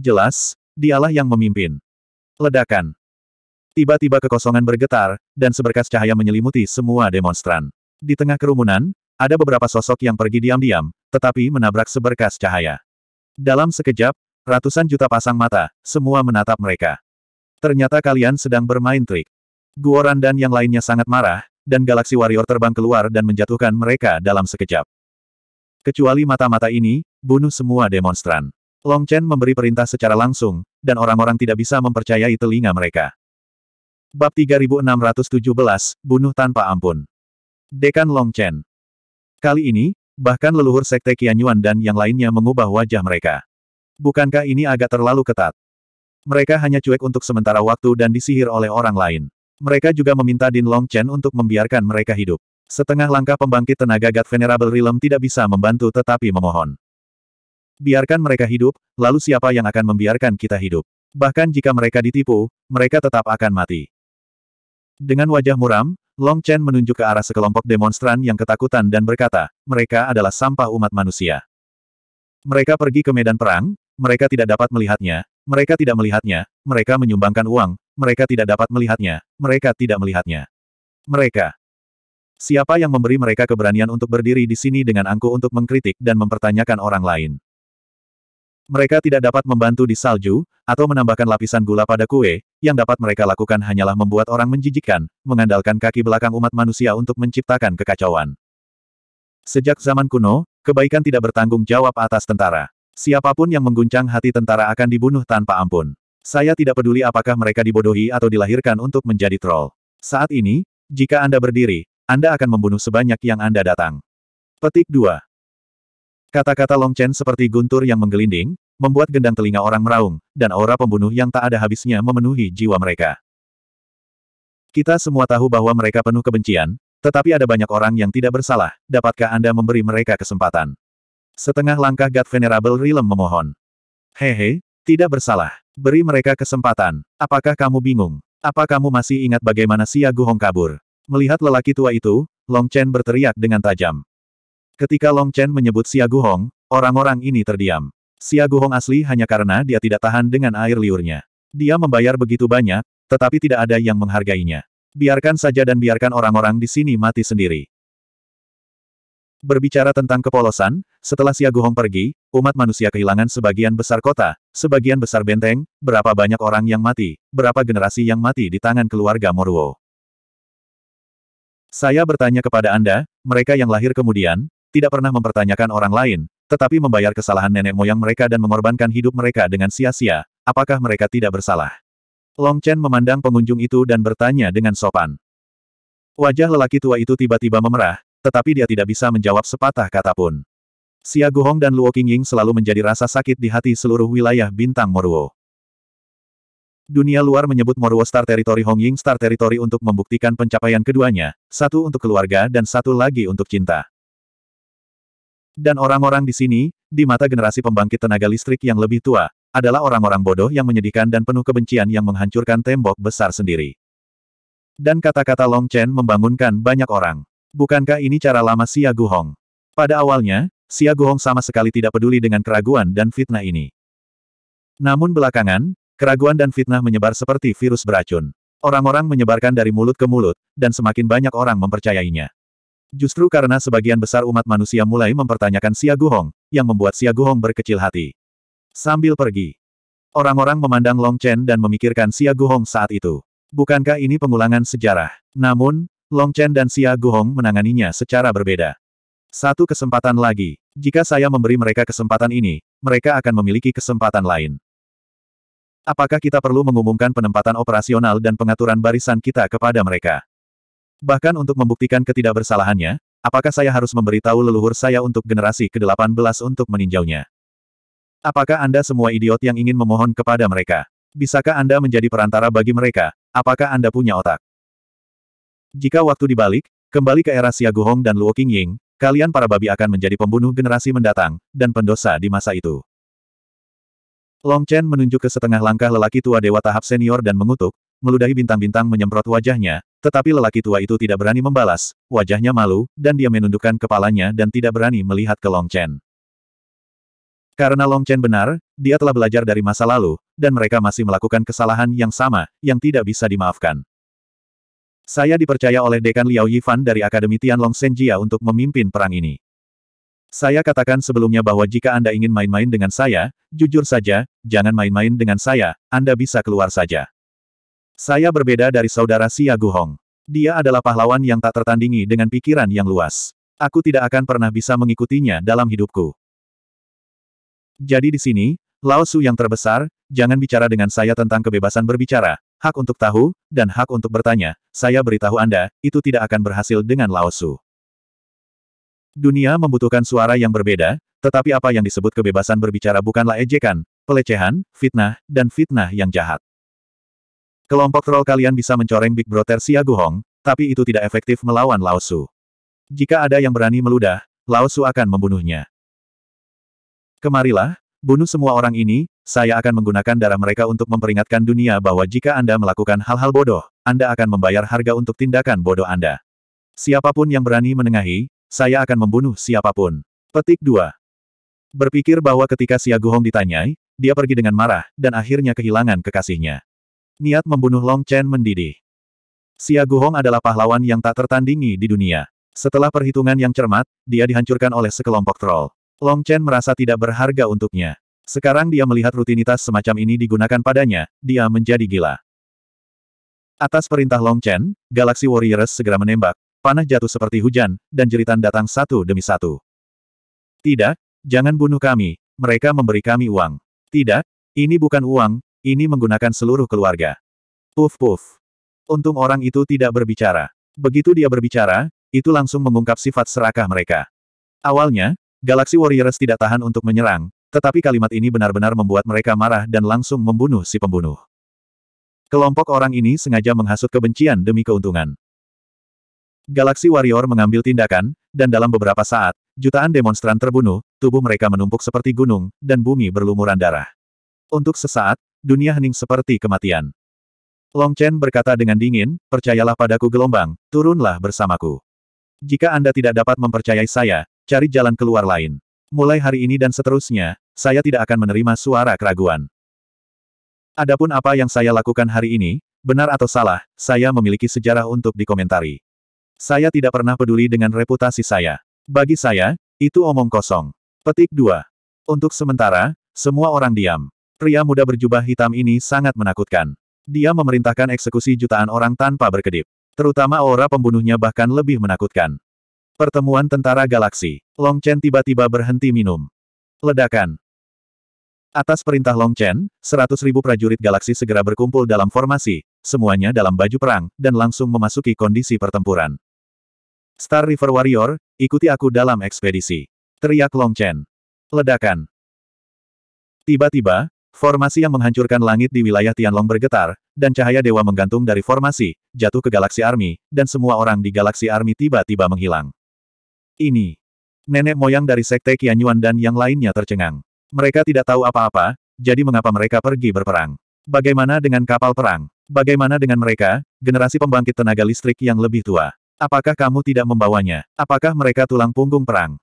Jelas, dialah yang memimpin. Ledakan. Tiba-tiba kekosongan bergetar, dan seberkas cahaya menyelimuti semua demonstran. Di tengah kerumunan, ada beberapa sosok yang pergi diam-diam, tetapi menabrak seberkas cahaya. Dalam sekejap, ratusan juta pasang mata, semua menatap mereka. Ternyata kalian sedang bermain trik. Guoran dan yang lainnya sangat marah, dan Galaksi Warrior terbang keluar dan menjatuhkan mereka dalam sekejap. Kecuali mata-mata ini, bunuh semua demonstran. Long Chen memberi perintah secara langsung, dan orang-orang tidak bisa mempercayai telinga mereka. Bab 3617, Bunuh Tanpa Ampun Dekan Long Chen. Kali ini, bahkan leluhur sekte Qianyuan dan yang lainnya mengubah wajah mereka. Bukankah ini agak terlalu ketat? Mereka hanya cuek untuk sementara waktu dan disihir oleh orang lain. Mereka juga meminta Din Long Chen untuk membiarkan mereka hidup. Setengah langkah pembangkit tenaga God Venerable Realm tidak bisa membantu tetapi memohon. Biarkan mereka hidup, lalu siapa yang akan membiarkan kita hidup? Bahkan jika mereka ditipu, mereka tetap akan mati. Dengan wajah muram, Long Chen menunjuk ke arah sekelompok demonstran yang ketakutan dan berkata, mereka adalah sampah umat manusia. Mereka pergi ke medan perang, mereka tidak dapat melihatnya, mereka tidak melihatnya, mereka menyumbangkan uang, mereka tidak dapat melihatnya, mereka tidak melihatnya. Mereka. Siapa yang memberi mereka keberanian untuk berdiri di sini dengan angkuh untuk mengkritik dan mempertanyakan orang lain? Mereka tidak dapat membantu di salju, atau menambahkan lapisan gula pada kue, yang dapat mereka lakukan hanyalah membuat orang menjijikkan, mengandalkan kaki belakang umat manusia untuk menciptakan kekacauan. Sejak zaman kuno, kebaikan tidak bertanggung jawab atas tentara. Siapapun yang mengguncang hati tentara akan dibunuh tanpa ampun. Saya tidak peduli apakah mereka dibodohi atau dilahirkan untuk menjadi troll. Saat ini, jika Anda berdiri, Anda akan membunuh sebanyak yang Anda datang. Petik 2. Kata-kata Long Chen seperti guntur yang menggelinding, membuat gendang telinga orang meraung, dan aura pembunuh yang tak ada habisnya memenuhi jiwa mereka. Kita semua tahu bahwa mereka penuh kebencian, tetapi ada banyak orang yang tidak bersalah, dapatkah Anda memberi mereka kesempatan? Setengah langkah God Venerable Realm memohon. Hehe, tidak bersalah. Beri mereka kesempatan. Apakah kamu bingung? Apa kamu masih ingat bagaimana si Guhong kabur? Melihat lelaki tua itu, Long Chen berteriak dengan tajam. Ketika Long Chen menyebut Xia Guhong, orang-orang ini terdiam. Xia Guhong asli hanya karena dia tidak tahan dengan air liurnya. Dia membayar begitu banyak, tetapi tidak ada yang menghargainya. Biarkan saja dan biarkan orang-orang di sini mati sendiri. Berbicara tentang kepolosan, setelah Xia Guhong pergi, umat manusia kehilangan sebagian besar kota, sebagian besar benteng, berapa banyak orang yang mati, berapa generasi yang mati di tangan keluarga Moruo. Saya bertanya kepada Anda, mereka yang lahir kemudian, tidak pernah mempertanyakan orang lain, tetapi membayar kesalahan nenek moyang mereka dan mengorbankan hidup mereka dengan sia-sia, apakah mereka tidak bersalah? Long Chen memandang pengunjung itu dan bertanya dengan sopan. Wajah lelaki tua itu tiba-tiba memerah, tetapi dia tidak bisa menjawab sepatah kata pun. Xia Guhong dan Luo Qingying selalu menjadi rasa sakit di hati seluruh wilayah bintang Moruo. Dunia luar menyebut Moruo Star Territory Hongying Star Territory untuk membuktikan pencapaian keduanya, satu untuk keluarga dan satu lagi untuk cinta. Dan orang-orang di sini, di mata generasi pembangkit tenaga listrik yang lebih tua, adalah orang-orang bodoh yang menyedihkan dan penuh kebencian yang menghancurkan tembok besar sendiri. Dan kata-kata Long Chen membangunkan banyak orang. Bukankah ini cara lama Xia Guhong? Pada awalnya, Xia Guhong sama sekali tidak peduli dengan keraguan dan fitnah ini. Namun belakangan, keraguan dan fitnah menyebar seperti virus beracun. Orang-orang menyebarkan dari mulut ke mulut, dan semakin banyak orang mempercayainya. Justru karena sebagian besar umat manusia mulai mempertanyakan Xia Guhong, yang membuat Xia Guhong berkecil hati. Sambil pergi, orang-orang memandang Long Chen dan memikirkan Xia Guhong saat itu. Bukankah ini pengulangan sejarah? Namun, Long Chen dan Xia Guhong menanganinya secara berbeda. Satu kesempatan lagi. Jika saya memberi mereka kesempatan ini, mereka akan memiliki kesempatan lain. Apakah kita perlu mengumumkan penempatan operasional dan pengaturan barisan kita kepada mereka? Bahkan untuk membuktikan ketidakbersalahannya, apakah saya harus memberitahu leluhur saya untuk generasi ke-18 untuk meninjaunya? Apakah Anda semua idiot yang ingin memohon kepada mereka? Bisakah Anda menjadi perantara bagi mereka? Apakah Anda punya otak? Jika waktu dibalik, kembali ke era Siaguhong dan Luo Qingying, kalian para babi akan menjadi pembunuh generasi mendatang, dan pendosa di masa itu. Long Chen menunjuk ke setengah langkah lelaki tua dewa tahap senior dan mengutuk, meludahi bintang-bintang menyemprot wajahnya, tetapi lelaki tua itu tidak berani membalas, wajahnya malu, dan dia menundukkan kepalanya dan tidak berani melihat ke Long Chen. Karena Long Chen benar, dia telah belajar dari masa lalu, dan mereka masih melakukan kesalahan yang sama, yang tidak bisa dimaafkan. Saya dipercaya oleh Dekan Liao Yifan dari Akademi Tianlong Senjia untuk memimpin perang ini. Saya katakan sebelumnya bahwa jika Anda ingin main-main dengan saya, jujur saja, jangan main-main dengan saya, Anda bisa keluar saja. Saya berbeda dari saudara Xia Guhong. Dia adalah pahlawan yang tak tertandingi dengan pikiran yang luas. Aku tidak akan pernah bisa mengikutinya dalam hidupku. Jadi di sini, Lao Su yang terbesar, jangan bicara dengan saya tentang kebebasan berbicara, hak untuk tahu, dan hak untuk bertanya. Saya beritahu Anda, itu tidak akan berhasil dengan Lao Su. Dunia membutuhkan suara yang berbeda, tetapi apa yang disebut kebebasan berbicara bukanlah ejekan, pelecehan, fitnah, dan fitnah yang jahat. Kelompok troll kalian bisa mencoreng Big Brother Xia Guhong, tapi itu tidak efektif melawan Lao Su. Jika ada yang berani meludah, Lao Su akan membunuhnya. Kemarilah, bunuh semua orang ini, saya akan menggunakan darah mereka untuk memperingatkan dunia bahwa jika Anda melakukan hal-hal bodoh, Anda akan membayar harga untuk tindakan bodoh Anda. Siapapun yang berani menengahi, saya akan membunuh siapapun. Petik 2. Berpikir bahwa ketika Xia Guhong ditanyai, dia pergi dengan marah, dan akhirnya kehilangan kekasihnya. Niat membunuh Long Chen mendidih. Xia Guhong adalah pahlawan yang tak tertandingi di dunia. Setelah perhitungan yang cermat, dia dihancurkan oleh sekelompok troll. Long Chen merasa tidak berharga untuknya. Sekarang dia melihat rutinitas semacam ini digunakan padanya, dia menjadi gila. Atas perintah Long Chen, Galaxy Warriors segera menembak, panah jatuh seperti hujan, dan jeritan datang satu demi satu. Tidak, jangan bunuh kami, mereka memberi kami uang. Tidak, ini bukan uang, ini menggunakan seluruh keluarga. Puf puf. Untung orang itu tidak berbicara. Begitu dia berbicara, itu langsung mengungkap sifat serakah mereka. Awalnya, Galaxy Warriors tidak tahan untuk menyerang, tetapi kalimat ini benar-benar membuat mereka marah dan langsung membunuh si pembunuh. Kelompok orang ini sengaja menghasut kebencian demi keuntungan. Galaxy Warrior mengambil tindakan, dan dalam beberapa saat, jutaan demonstran terbunuh, tubuh mereka menumpuk seperti gunung, dan bumi berlumuran darah. Untuk sesaat, dunia hening seperti kematian. Long Chen berkata dengan dingin, percayalah padaku gelombang, turunlah bersamaku. Jika Anda tidak dapat mempercayai saya, cari jalan keluar lain. Mulai hari ini dan seterusnya, saya tidak akan menerima suara keraguan. Adapun apa yang saya lakukan hari ini, benar atau salah, saya memiliki sejarah untuk dikomentari. Saya tidak pernah peduli dengan reputasi saya. Bagi saya, itu omong kosong. Petik 2. Untuk sementara, semua orang diam. Pria muda berjubah hitam ini sangat menakutkan. Dia memerintahkan eksekusi jutaan orang tanpa berkedip. Terutama aura pembunuhnya bahkan lebih menakutkan. Pertemuan tentara galaksi. Long Chen tiba-tiba berhenti minum. Ledakan. Atas perintah Long Chen, seratus ribu prajurit galaksi segera berkumpul dalam formasi, semuanya dalam baju perang, dan langsung memasuki kondisi pertempuran. Star River Warrior, ikuti aku dalam ekspedisi. Teriak Long Chen. Ledakan. Tiba-tiba, Formasi yang menghancurkan langit di wilayah Tianlong bergetar, dan cahaya dewa menggantung dari formasi, jatuh ke Galaksi Army, dan semua orang di Galaksi Army tiba-tiba menghilang. Ini. Nenek moyang dari Sekte Qianyuan dan yang lainnya tercengang. Mereka tidak tahu apa-apa, jadi mengapa mereka pergi berperang? Bagaimana dengan kapal perang? Bagaimana dengan mereka, generasi pembangkit tenaga listrik yang lebih tua? Apakah kamu tidak membawanya? Apakah mereka tulang punggung perang?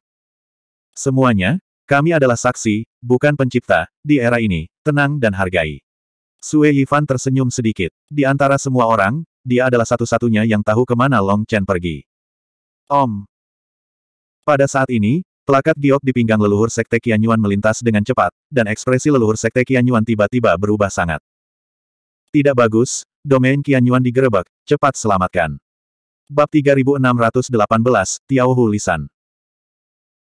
Semuanya, kami adalah saksi, bukan pencipta, di era ini, tenang dan hargai. Sue Yifan tersenyum sedikit. Di antara semua orang, dia adalah satu-satunya yang tahu kemana Long Chen pergi. Om. Pada saat ini, plakat giok di pinggang leluhur Sekte Qianyuan melintas dengan cepat, dan ekspresi leluhur Sekte Qianyuan tiba-tiba berubah sangat. Tidak bagus, domain Qianyuan digerebek, cepat selamatkan. Bab 3618, Tiao Hu Lisan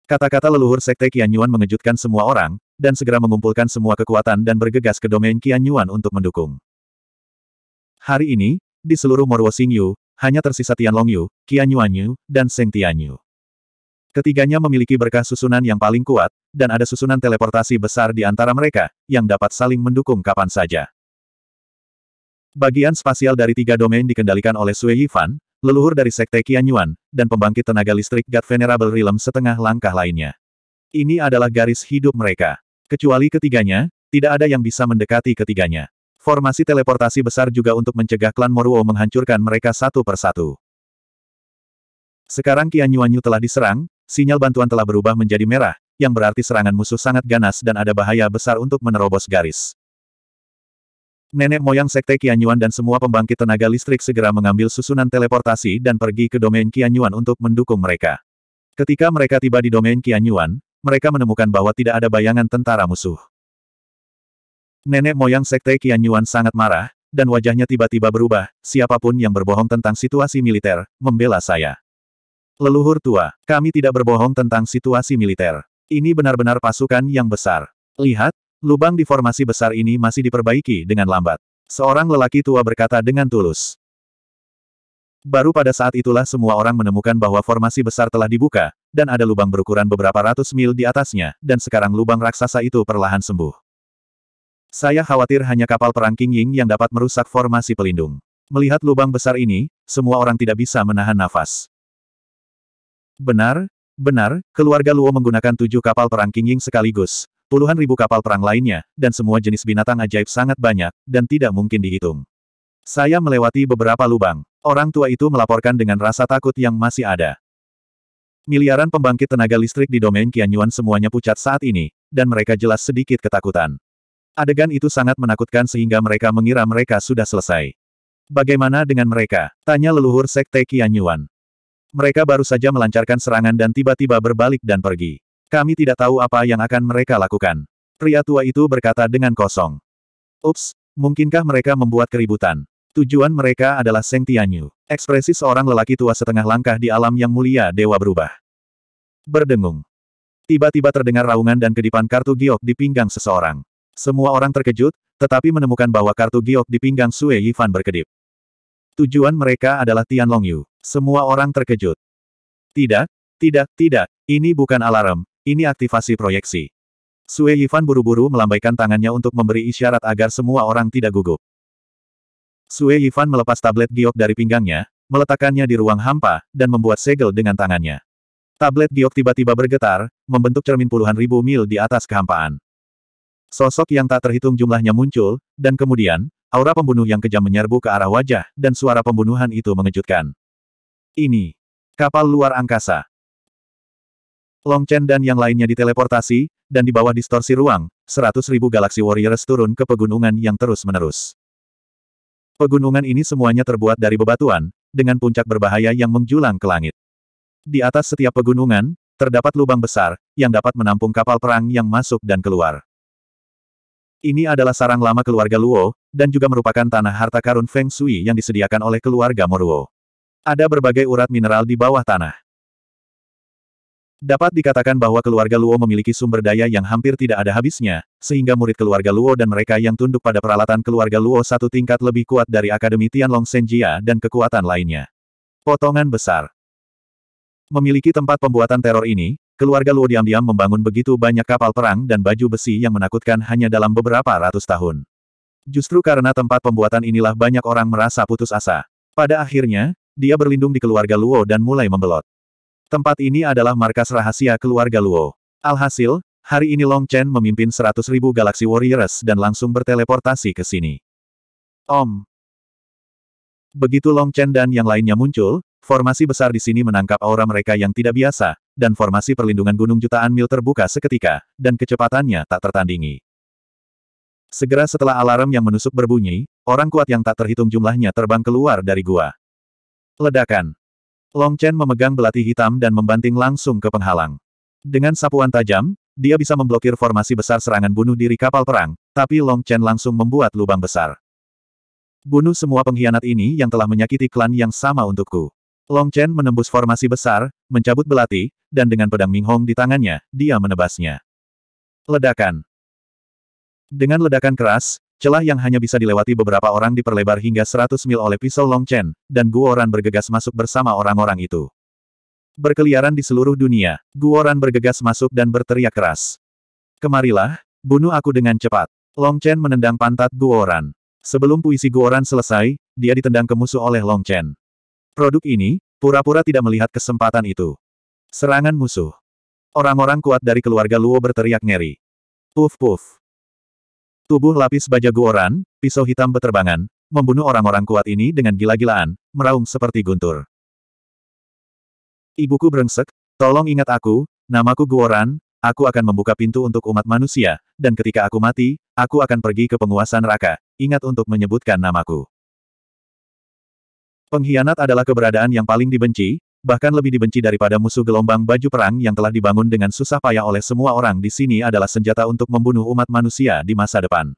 Kata-kata leluhur Sekte Qian Yuan mengejutkan semua orang, dan segera mengumpulkan semua kekuatan dan bergegas ke domain Qian Yuan untuk mendukung. Hari ini, di seluruh Morwo Xingyu, hanya tersisa Tian Yu, Qian Yu, dan Seng Yu. Ketiganya memiliki berkah susunan yang paling kuat, dan ada susunan teleportasi besar di antara mereka, yang dapat saling mendukung kapan saja. Bagian spasial dari tiga domain dikendalikan oleh Sui Yifan, leluhur dari Sekte Qianyuan, dan pembangkit tenaga listrik God Venerable Realm setengah langkah lainnya. Ini adalah garis hidup mereka. Kecuali ketiganya, tidak ada yang bisa mendekati ketiganya. Formasi teleportasi besar juga untuk mencegah klan Moruo menghancurkan mereka satu persatu. Sekarang Qian Yu telah diserang, sinyal bantuan telah berubah menjadi merah, yang berarti serangan musuh sangat ganas dan ada bahaya besar untuk menerobos garis. Nenek moyang Sekte Kianyuan dan semua pembangkit tenaga listrik segera mengambil susunan teleportasi dan pergi ke domain Kianyuan untuk mendukung mereka. Ketika mereka tiba di domain Kianyuan, mereka menemukan bahwa tidak ada bayangan tentara musuh. Nenek moyang Sekte Kianyuan sangat marah, dan wajahnya tiba-tiba berubah, siapapun yang berbohong tentang situasi militer, membela saya. Leluhur tua, kami tidak berbohong tentang situasi militer. Ini benar-benar pasukan yang besar. Lihat, Lubang di formasi besar ini masih diperbaiki dengan lambat. Seorang lelaki tua berkata dengan tulus. Baru pada saat itulah semua orang menemukan bahwa formasi besar telah dibuka, dan ada lubang berukuran beberapa ratus mil di atasnya, dan sekarang lubang raksasa itu perlahan sembuh. Saya khawatir hanya kapal perang King Ying yang dapat merusak formasi pelindung. Melihat lubang besar ini, semua orang tidak bisa menahan nafas. Benar, benar, keluarga Luo menggunakan tujuh kapal perang King Ying sekaligus, puluhan ribu kapal perang lainnya, dan semua jenis binatang ajaib sangat banyak, dan tidak mungkin dihitung. Saya melewati beberapa lubang. Orang tua itu melaporkan dengan rasa takut yang masih ada. Miliaran pembangkit tenaga listrik di domain Qianyuan semuanya pucat saat ini, dan mereka jelas sedikit ketakutan. Adegan itu sangat menakutkan sehingga mereka mengira mereka sudah selesai. Bagaimana dengan mereka? Tanya leluhur Sekte Qianyuan. Mereka baru saja melancarkan serangan dan tiba-tiba berbalik dan pergi. Kami tidak tahu apa yang akan mereka lakukan. Pria tua itu berkata dengan kosong. Ups, mungkinkah mereka membuat keributan? Tujuan mereka adalah Seng Tianyu. Ekspresi seorang lelaki tua setengah langkah di alam yang mulia dewa berubah. Berdengung. Tiba-tiba terdengar raungan dan kedipan kartu giok di pinggang seseorang. Semua orang terkejut, tetapi menemukan bahwa kartu giok di pinggang Sue Yifan berkedip. Tujuan mereka adalah Tian Longyu. Semua orang terkejut. Tidak, tidak, tidak, ini bukan alarm, ini aktivasi proyeksi. Sue Yifan buru-buru melambaikan tangannya untuk memberi isyarat agar semua orang tidak gugup. Sue Yifan melepas tablet giok dari pinggangnya, meletakkannya di ruang hampa, dan membuat segel dengan tangannya. Tablet giok tiba-tiba bergetar, membentuk cermin puluhan ribu mil di atas kehampaan. Sosok yang tak terhitung jumlahnya muncul, dan kemudian, aura pembunuh yang kejam menyerbu ke arah wajah, dan suara pembunuhan itu mengejutkan. Ini. Kapal luar angkasa. Long Chen dan yang lainnya diteleportasi, dan di bawah distorsi ruang, 100.000 Galaxy Warriors turun ke pegunungan yang terus-menerus. Pegunungan ini semuanya terbuat dari bebatuan, dengan puncak berbahaya yang menjulang ke langit. Di atas setiap pegunungan, terdapat lubang besar, yang dapat menampung kapal perang yang masuk dan keluar. Ini adalah sarang lama keluarga Luo, dan juga merupakan tanah harta karun Feng Shui yang disediakan oleh keluarga Moruo. Ada berbagai urat mineral di bawah tanah. Dapat dikatakan bahwa keluarga Luo memiliki sumber daya yang hampir tidak ada habisnya, sehingga murid keluarga Luo dan mereka yang tunduk pada peralatan keluarga Luo satu tingkat lebih kuat dari Akademi Tianlong Senjia dan kekuatan lainnya. Potongan besar Memiliki tempat pembuatan teror ini, keluarga Luo diam-diam membangun begitu banyak kapal perang dan baju besi yang menakutkan hanya dalam beberapa ratus tahun. Justru karena tempat pembuatan inilah banyak orang merasa putus asa. Pada akhirnya, dia berlindung di keluarga Luo dan mulai membelot. Tempat ini adalah markas rahasia keluarga Luo. Alhasil, hari ini Long Chen memimpin ribu Galaksi Warriors dan langsung berteleportasi ke sini. Om. Begitu Long Chen dan yang lainnya muncul, formasi besar di sini menangkap aura mereka yang tidak biasa, dan formasi perlindungan gunung jutaan mil terbuka seketika, dan kecepatannya tak tertandingi. Segera setelah alarm yang menusuk berbunyi, orang kuat yang tak terhitung jumlahnya terbang keluar dari gua. Ledakan. Long Chen memegang belati hitam dan membanting langsung ke penghalang. Dengan sapuan tajam, dia bisa memblokir formasi besar serangan bunuh diri kapal perang, tapi Long Chen langsung membuat lubang besar. Bunuh semua pengkhianat ini yang telah menyakiti klan yang sama untukku. Long Chen menembus formasi besar, mencabut belati, dan dengan pedang Ming Hong di tangannya, dia menebasnya. Ledakan. Dengan ledakan keras, Celah yang hanya bisa dilewati beberapa orang diperlebar hingga 100 mil oleh pisau Long Chen, dan Guoran bergegas masuk bersama orang-orang itu. Berkeliaran di seluruh dunia, Guoran bergegas masuk dan berteriak keras. Kemarilah, bunuh aku dengan cepat. Long Chen menendang pantat Guoran. Sebelum puisi Guoran selesai, dia ditendang ke musuh oleh Long Chen. Produk ini, pura-pura tidak melihat kesempatan itu. Serangan musuh. Orang-orang kuat dari keluarga Luo berteriak ngeri. Puf puf. Tubuh lapis baja Guoran, pisau hitam beterbangan, membunuh orang-orang kuat ini dengan gila-gilaan, meraung seperti guntur. Ibuku berengsek, tolong ingat aku, namaku Guoran, aku akan membuka pintu untuk umat manusia, dan ketika aku mati, aku akan pergi ke penguasa neraka, ingat untuk menyebutkan namaku. Pengkhianat adalah keberadaan yang paling dibenci, bahkan lebih dibenci daripada musuh gelombang baju perang yang telah dibangun dengan susah payah oleh semua orang di sini adalah senjata untuk membunuh umat manusia di masa depan.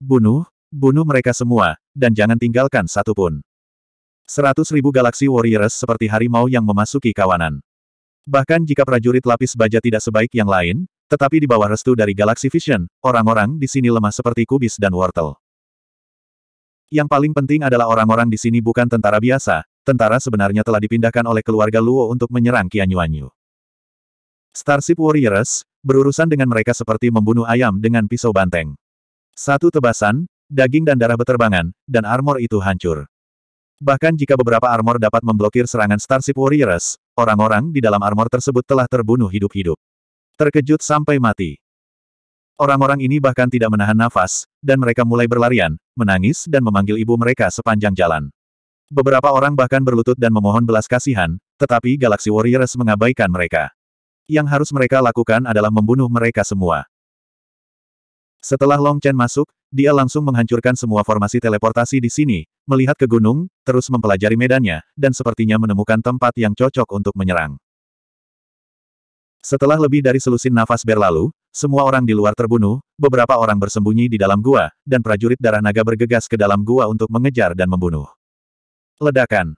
Bunuh, bunuh mereka semua, dan jangan tinggalkan satu pun. Seratus ribu galaksi warriors seperti harimau yang memasuki kawanan. Bahkan jika prajurit lapis baja tidak sebaik yang lain, tetapi di bawah restu dari Galaxy Vision, orang-orang di sini lemah seperti kubis dan wortel. Yang paling penting adalah orang-orang di sini bukan tentara biasa, tentara sebenarnya telah dipindahkan oleh keluarga Luo untuk menyerang Qianyuanyu. Starship Warriors, berurusan dengan mereka seperti membunuh ayam dengan pisau banteng. Satu tebasan, daging dan darah beterbangan, dan armor itu hancur. Bahkan jika beberapa armor dapat memblokir serangan Starship Warriors, orang-orang di dalam armor tersebut telah terbunuh hidup-hidup. Terkejut sampai mati. Orang-orang ini bahkan tidak menahan nafas, dan mereka mulai berlarian, menangis dan memanggil ibu mereka sepanjang jalan. Beberapa orang bahkan berlutut dan memohon belas kasihan, tetapi Galaxy Warriors mengabaikan mereka. Yang harus mereka lakukan adalah membunuh mereka semua. Setelah Long Chen masuk, dia langsung menghancurkan semua formasi teleportasi di sini, melihat ke gunung, terus mempelajari medannya, dan sepertinya menemukan tempat yang cocok untuk menyerang. Setelah lebih dari selusin nafas berlalu, semua orang di luar terbunuh, beberapa orang bersembunyi di dalam gua, dan prajurit darah naga bergegas ke dalam gua untuk mengejar dan membunuh. Ledakan.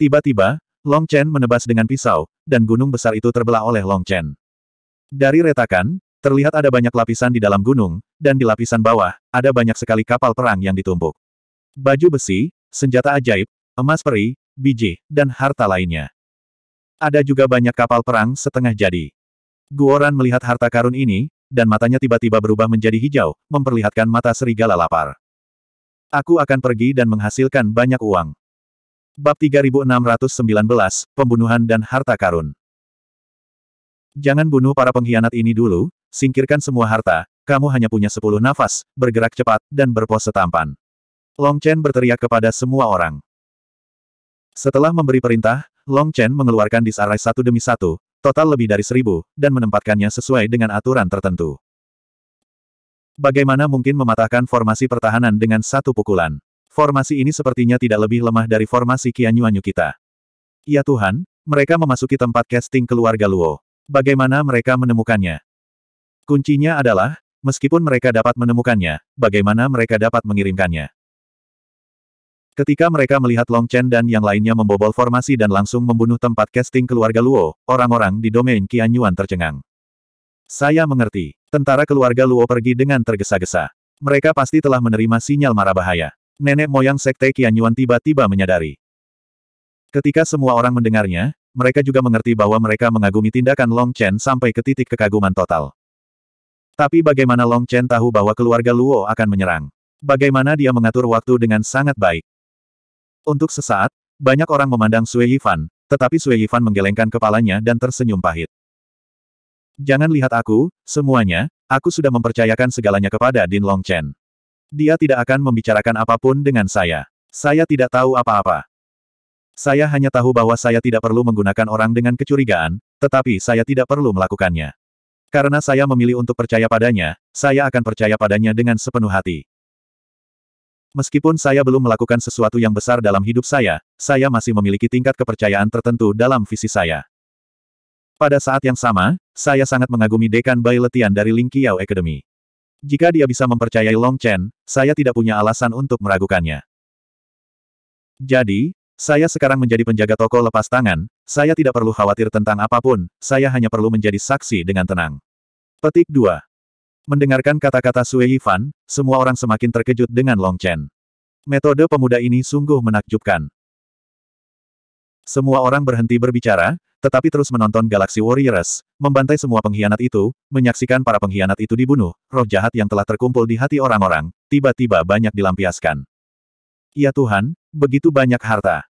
Tiba-tiba, Long Chen menebas dengan pisau, dan gunung besar itu terbelah oleh Long Chen. Dari retakan, terlihat ada banyak lapisan di dalam gunung, dan di lapisan bawah, ada banyak sekali kapal perang yang ditumpuk. Baju besi, senjata ajaib, emas peri, biji, dan harta lainnya. Ada juga banyak kapal perang setengah jadi. Guoran melihat harta karun ini, dan matanya tiba-tiba berubah menjadi hijau, memperlihatkan mata serigala lapar. Aku akan pergi dan menghasilkan banyak uang. Bab 3619, Pembunuhan dan Harta Karun Jangan bunuh para pengkhianat ini dulu, singkirkan semua harta, kamu hanya punya sepuluh nafas, bergerak cepat, dan berpose tampan. Long Chen berteriak kepada semua orang. Setelah memberi perintah, Long Chen mengeluarkan disarai satu demi satu, total lebih dari seribu, dan menempatkannya sesuai dengan aturan tertentu. Bagaimana mungkin mematahkan formasi pertahanan dengan satu pukulan? formasi ini sepertinya tidak lebih lemah dari formasi Kianyuanyu kita. Ya Tuhan, mereka memasuki tempat casting keluarga Luo. Bagaimana mereka menemukannya? Kuncinya adalah, meskipun mereka dapat menemukannya, bagaimana mereka dapat mengirimkannya. Ketika mereka melihat Long Chen dan yang lainnya membobol formasi dan langsung membunuh tempat casting keluarga Luo, orang-orang di domain Kianyuan tercengang. Saya mengerti. Tentara keluarga Luo pergi dengan tergesa-gesa. Mereka pasti telah menerima sinyal marah bahaya. Nenek moyang Sekte Yuan tiba-tiba menyadari. Ketika semua orang mendengarnya, mereka juga mengerti bahwa mereka mengagumi tindakan Long Chen sampai ke titik kekaguman total. Tapi bagaimana Long Chen tahu bahwa keluarga Luo akan menyerang? Bagaimana dia mengatur waktu dengan sangat baik? Untuk sesaat, banyak orang memandang Sui Yifan, tetapi Sui Yifan menggelengkan kepalanya dan tersenyum pahit. Jangan lihat aku, semuanya, aku sudah mempercayakan segalanya kepada Din Long Chen. Dia tidak akan membicarakan apapun dengan saya. Saya tidak tahu apa-apa. Saya hanya tahu bahwa saya tidak perlu menggunakan orang dengan kecurigaan, tetapi saya tidak perlu melakukannya. Karena saya memilih untuk percaya padanya, saya akan percaya padanya dengan sepenuh hati. Meskipun saya belum melakukan sesuatu yang besar dalam hidup saya, saya masih memiliki tingkat kepercayaan tertentu dalam visi saya. Pada saat yang sama, saya sangat mengagumi Dekan Bai Letian dari Lingqiao Academy. Jika dia bisa mempercayai Long Chen, saya tidak punya alasan untuk meragukannya. Jadi, saya sekarang menjadi penjaga toko lepas tangan, saya tidak perlu khawatir tentang apapun, saya hanya perlu menjadi saksi dengan tenang. Petik 2. Mendengarkan kata-kata Sui Yifan, semua orang semakin terkejut dengan Long Chen. Metode pemuda ini sungguh menakjubkan. Semua orang berhenti berbicara, tetapi terus menonton Galaxy Warriors, membantai semua pengkhianat itu, menyaksikan para pengkhianat itu dibunuh, roh jahat yang telah terkumpul di hati orang-orang, tiba-tiba banyak dilampiaskan. Ya Tuhan, begitu banyak harta.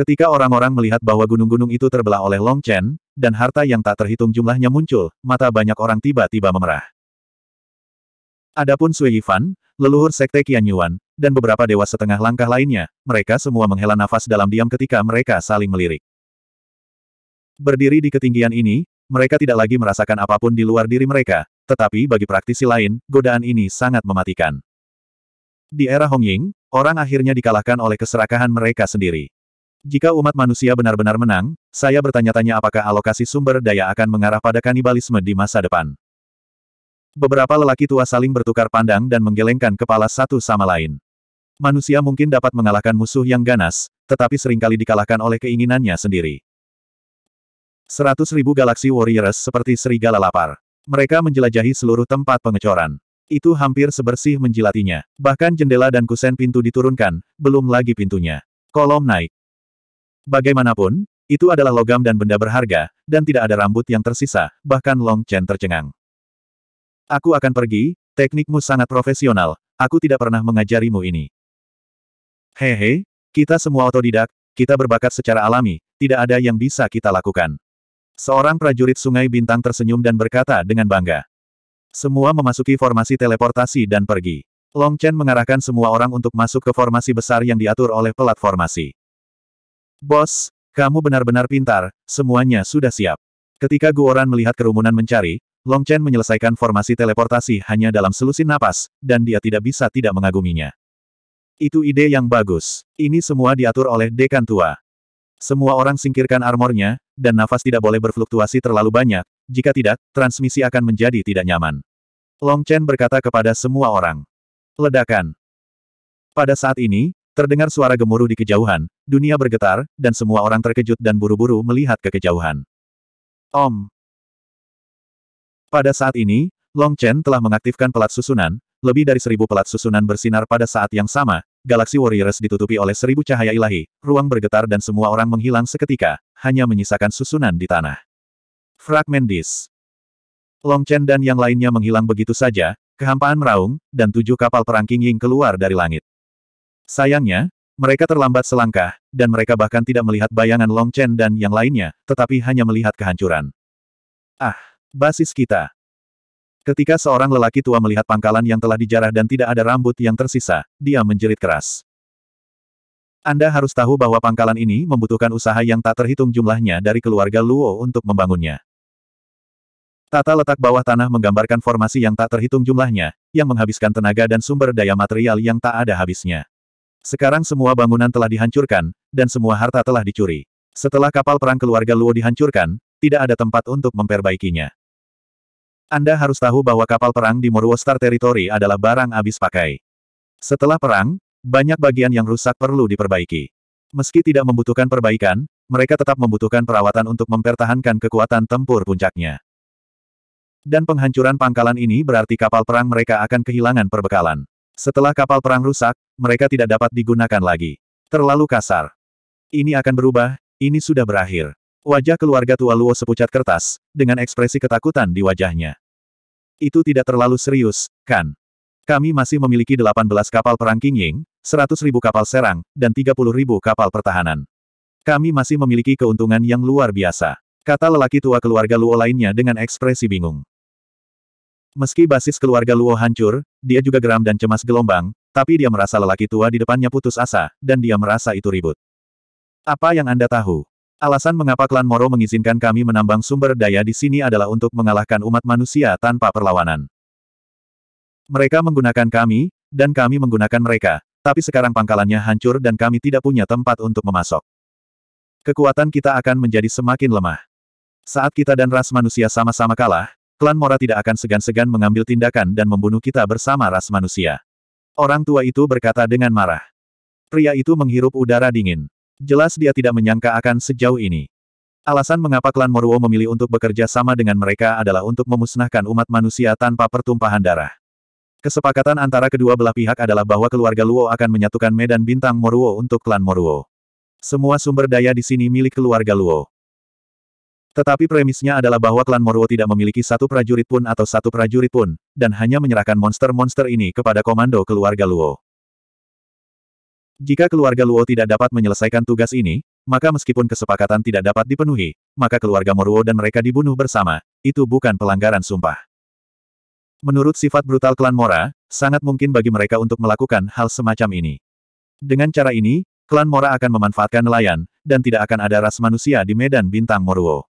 Ketika orang-orang melihat bahwa gunung-gunung itu terbelah oleh Long Chen, dan harta yang tak terhitung jumlahnya muncul, mata banyak orang tiba-tiba memerah. Adapun Sui Yifan, leluhur Sekte Qian Yuan, dan beberapa dewa setengah langkah lainnya, mereka semua menghela nafas dalam diam ketika mereka saling melirik. Berdiri di ketinggian ini, mereka tidak lagi merasakan apapun di luar diri mereka, tetapi bagi praktisi lain, godaan ini sangat mematikan. Di era Hongying, orang akhirnya dikalahkan oleh keserakahan mereka sendiri. Jika umat manusia benar-benar menang, saya bertanya-tanya apakah alokasi sumber daya akan mengarah pada kanibalisme di masa depan. Beberapa lelaki tua saling bertukar pandang dan menggelengkan kepala satu sama lain. Manusia mungkin dapat mengalahkan musuh yang ganas, tetapi seringkali dikalahkan oleh keinginannya sendiri. Seratus ribu galaksi warriors seperti serigala lapar. Mereka menjelajahi seluruh tempat pengecoran. Itu hampir sebersih menjilatinya. Bahkan jendela dan kusen pintu diturunkan, belum lagi pintunya. Kolom naik. Bagaimanapun, itu adalah logam dan benda berharga, dan tidak ada rambut yang tersisa, bahkan Long Chen tercengang. Aku akan pergi, teknikmu sangat profesional, aku tidak pernah mengajarimu ini. Hehe, kita semua otodidak, kita berbakat secara alami, tidak ada yang bisa kita lakukan. Seorang prajurit Sungai Bintang tersenyum dan berkata dengan bangga. Semua memasuki formasi teleportasi dan pergi. Long Chen mengarahkan semua orang untuk masuk ke formasi besar yang diatur oleh pelat formasi. Bos, kamu benar-benar pintar, semuanya sudah siap. Ketika Guoran melihat kerumunan mencari, Long Chen menyelesaikan formasi teleportasi hanya dalam selusin napas, dan dia tidak bisa tidak mengaguminya. Itu ide yang bagus. Ini semua diatur oleh dekan tua. Semua orang singkirkan armornya, dan nafas tidak boleh berfluktuasi terlalu banyak, jika tidak, transmisi akan menjadi tidak nyaman. Long Chen berkata kepada semua orang. Ledakan. Pada saat ini, terdengar suara gemuruh di kejauhan, dunia bergetar, dan semua orang terkejut dan buru-buru melihat ke kejauhan. Om. Pada saat ini, Long Chen telah mengaktifkan pelat susunan, lebih dari seribu pelat susunan bersinar pada saat yang sama, galaksi Warriors ditutupi oleh seribu cahaya ilahi, ruang bergetar dan semua orang menghilang seketika, hanya menyisakan susunan di tanah. Fragmentis, Dis Long Chen dan yang lainnya menghilang begitu saja, kehampaan meraung, dan tujuh kapal perang King Ying keluar dari langit. Sayangnya, mereka terlambat selangkah, dan mereka bahkan tidak melihat bayangan Long Chen dan yang lainnya, tetapi hanya melihat kehancuran. Ah, basis kita. Ketika seorang lelaki tua melihat pangkalan yang telah dijarah dan tidak ada rambut yang tersisa, dia menjerit keras. Anda harus tahu bahwa pangkalan ini membutuhkan usaha yang tak terhitung jumlahnya dari keluarga Luo untuk membangunnya. Tata letak bawah tanah menggambarkan formasi yang tak terhitung jumlahnya, yang menghabiskan tenaga dan sumber daya material yang tak ada habisnya. Sekarang semua bangunan telah dihancurkan, dan semua harta telah dicuri. Setelah kapal perang keluarga Luo dihancurkan, tidak ada tempat untuk memperbaikinya. Anda harus tahu bahwa kapal perang di Moruo Star Territory adalah barang habis pakai. Setelah perang, banyak bagian yang rusak perlu diperbaiki. Meski tidak membutuhkan perbaikan, mereka tetap membutuhkan perawatan untuk mempertahankan kekuatan tempur puncaknya. Dan penghancuran pangkalan ini berarti kapal perang mereka akan kehilangan perbekalan. Setelah kapal perang rusak, mereka tidak dapat digunakan lagi. Terlalu kasar. Ini akan berubah, ini sudah berakhir. Wajah keluarga tua Luo sepucat kertas, dengan ekspresi ketakutan di wajahnya. Itu tidak terlalu serius, kan? Kami masih memiliki 18 kapal perang King Ying, 100 ribu kapal serang, dan 30 ribu kapal pertahanan. Kami masih memiliki keuntungan yang luar biasa. Kata lelaki tua keluarga Luo lainnya dengan ekspresi bingung. Meski basis keluarga Luo hancur, dia juga geram dan cemas gelombang, tapi dia merasa lelaki tua di depannya putus asa, dan dia merasa itu ribut. Apa yang Anda tahu? Alasan mengapa klan Moro mengizinkan kami menambang sumber daya di sini adalah untuk mengalahkan umat manusia tanpa perlawanan. Mereka menggunakan kami, dan kami menggunakan mereka, tapi sekarang pangkalannya hancur dan kami tidak punya tempat untuk memasok. Kekuatan kita akan menjadi semakin lemah. Saat kita dan ras manusia sama-sama kalah, klan Mora tidak akan segan-segan mengambil tindakan dan membunuh kita bersama ras manusia. Orang tua itu berkata dengan marah. Pria itu menghirup udara dingin. Jelas dia tidak menyangka akan sejauh ini. Alasan mengapa klan Moruo memilih untuk bekerja sama dengan mereka adalah untuk memusnahkan umat manusia tanpa pertumpahan darah. Kesepakatan antara kedua belah pihak adalah bahwa keluarga Luo akan menyatukan medan bintang Moruo untuk klan Moruo. Semua sumber daya di sini milik keluarga Luo. Tetapi premisnya adalah bahwa klan Moruo tidak memiliki satu prajurit pun atau satu prajurit pun, dan hanya menyerahkan monster-monster ini kepada komando keluarga Luo. Jika keluarga Luo tidak dapat menyelesaikan tugas ini, maka meskipun kesepakatan tidak dapat dipenuhi, maka keluarga Moruo dan mereka dibunuh bersama, itu bukan pelanggaran sumpah. Menurut sifat brutal klan Mora, sangat mungkin bagi mereka untuk melakukan hal semacam ini. Dengan cara ini, klan Mora akan memanfaatkan nelayan, dan tidak akan ada ras manusia di medan bintang Moruo.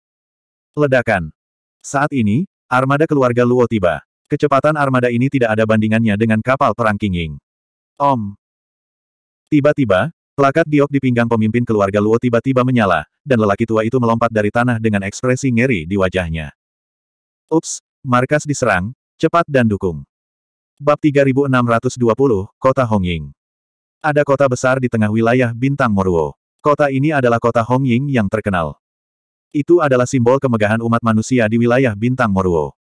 Ledakan. Saat ini, armada keluarga Luo tiba. Kecepatan armada ini tidak ada bandingannya dengan kapal perang Kinging. Om. Tiba-tiba, plakat diok di pinggang pemimpin keluarga Luo tiba-tiba menyala, dan lelaki tua itu melompat dari tanah dengan ekspresi ngeri di wajahnya. Ups, markas diserang, cepat dan dukung. Bab 3620, Kota Hongying. Ada kota besar di tengah wilayah Bintang Moruo. Kota ini adalah kota Hongying yang terkenal. Itu adalah simbol kemegahan umat manusia di wilayah Bintang Moruo.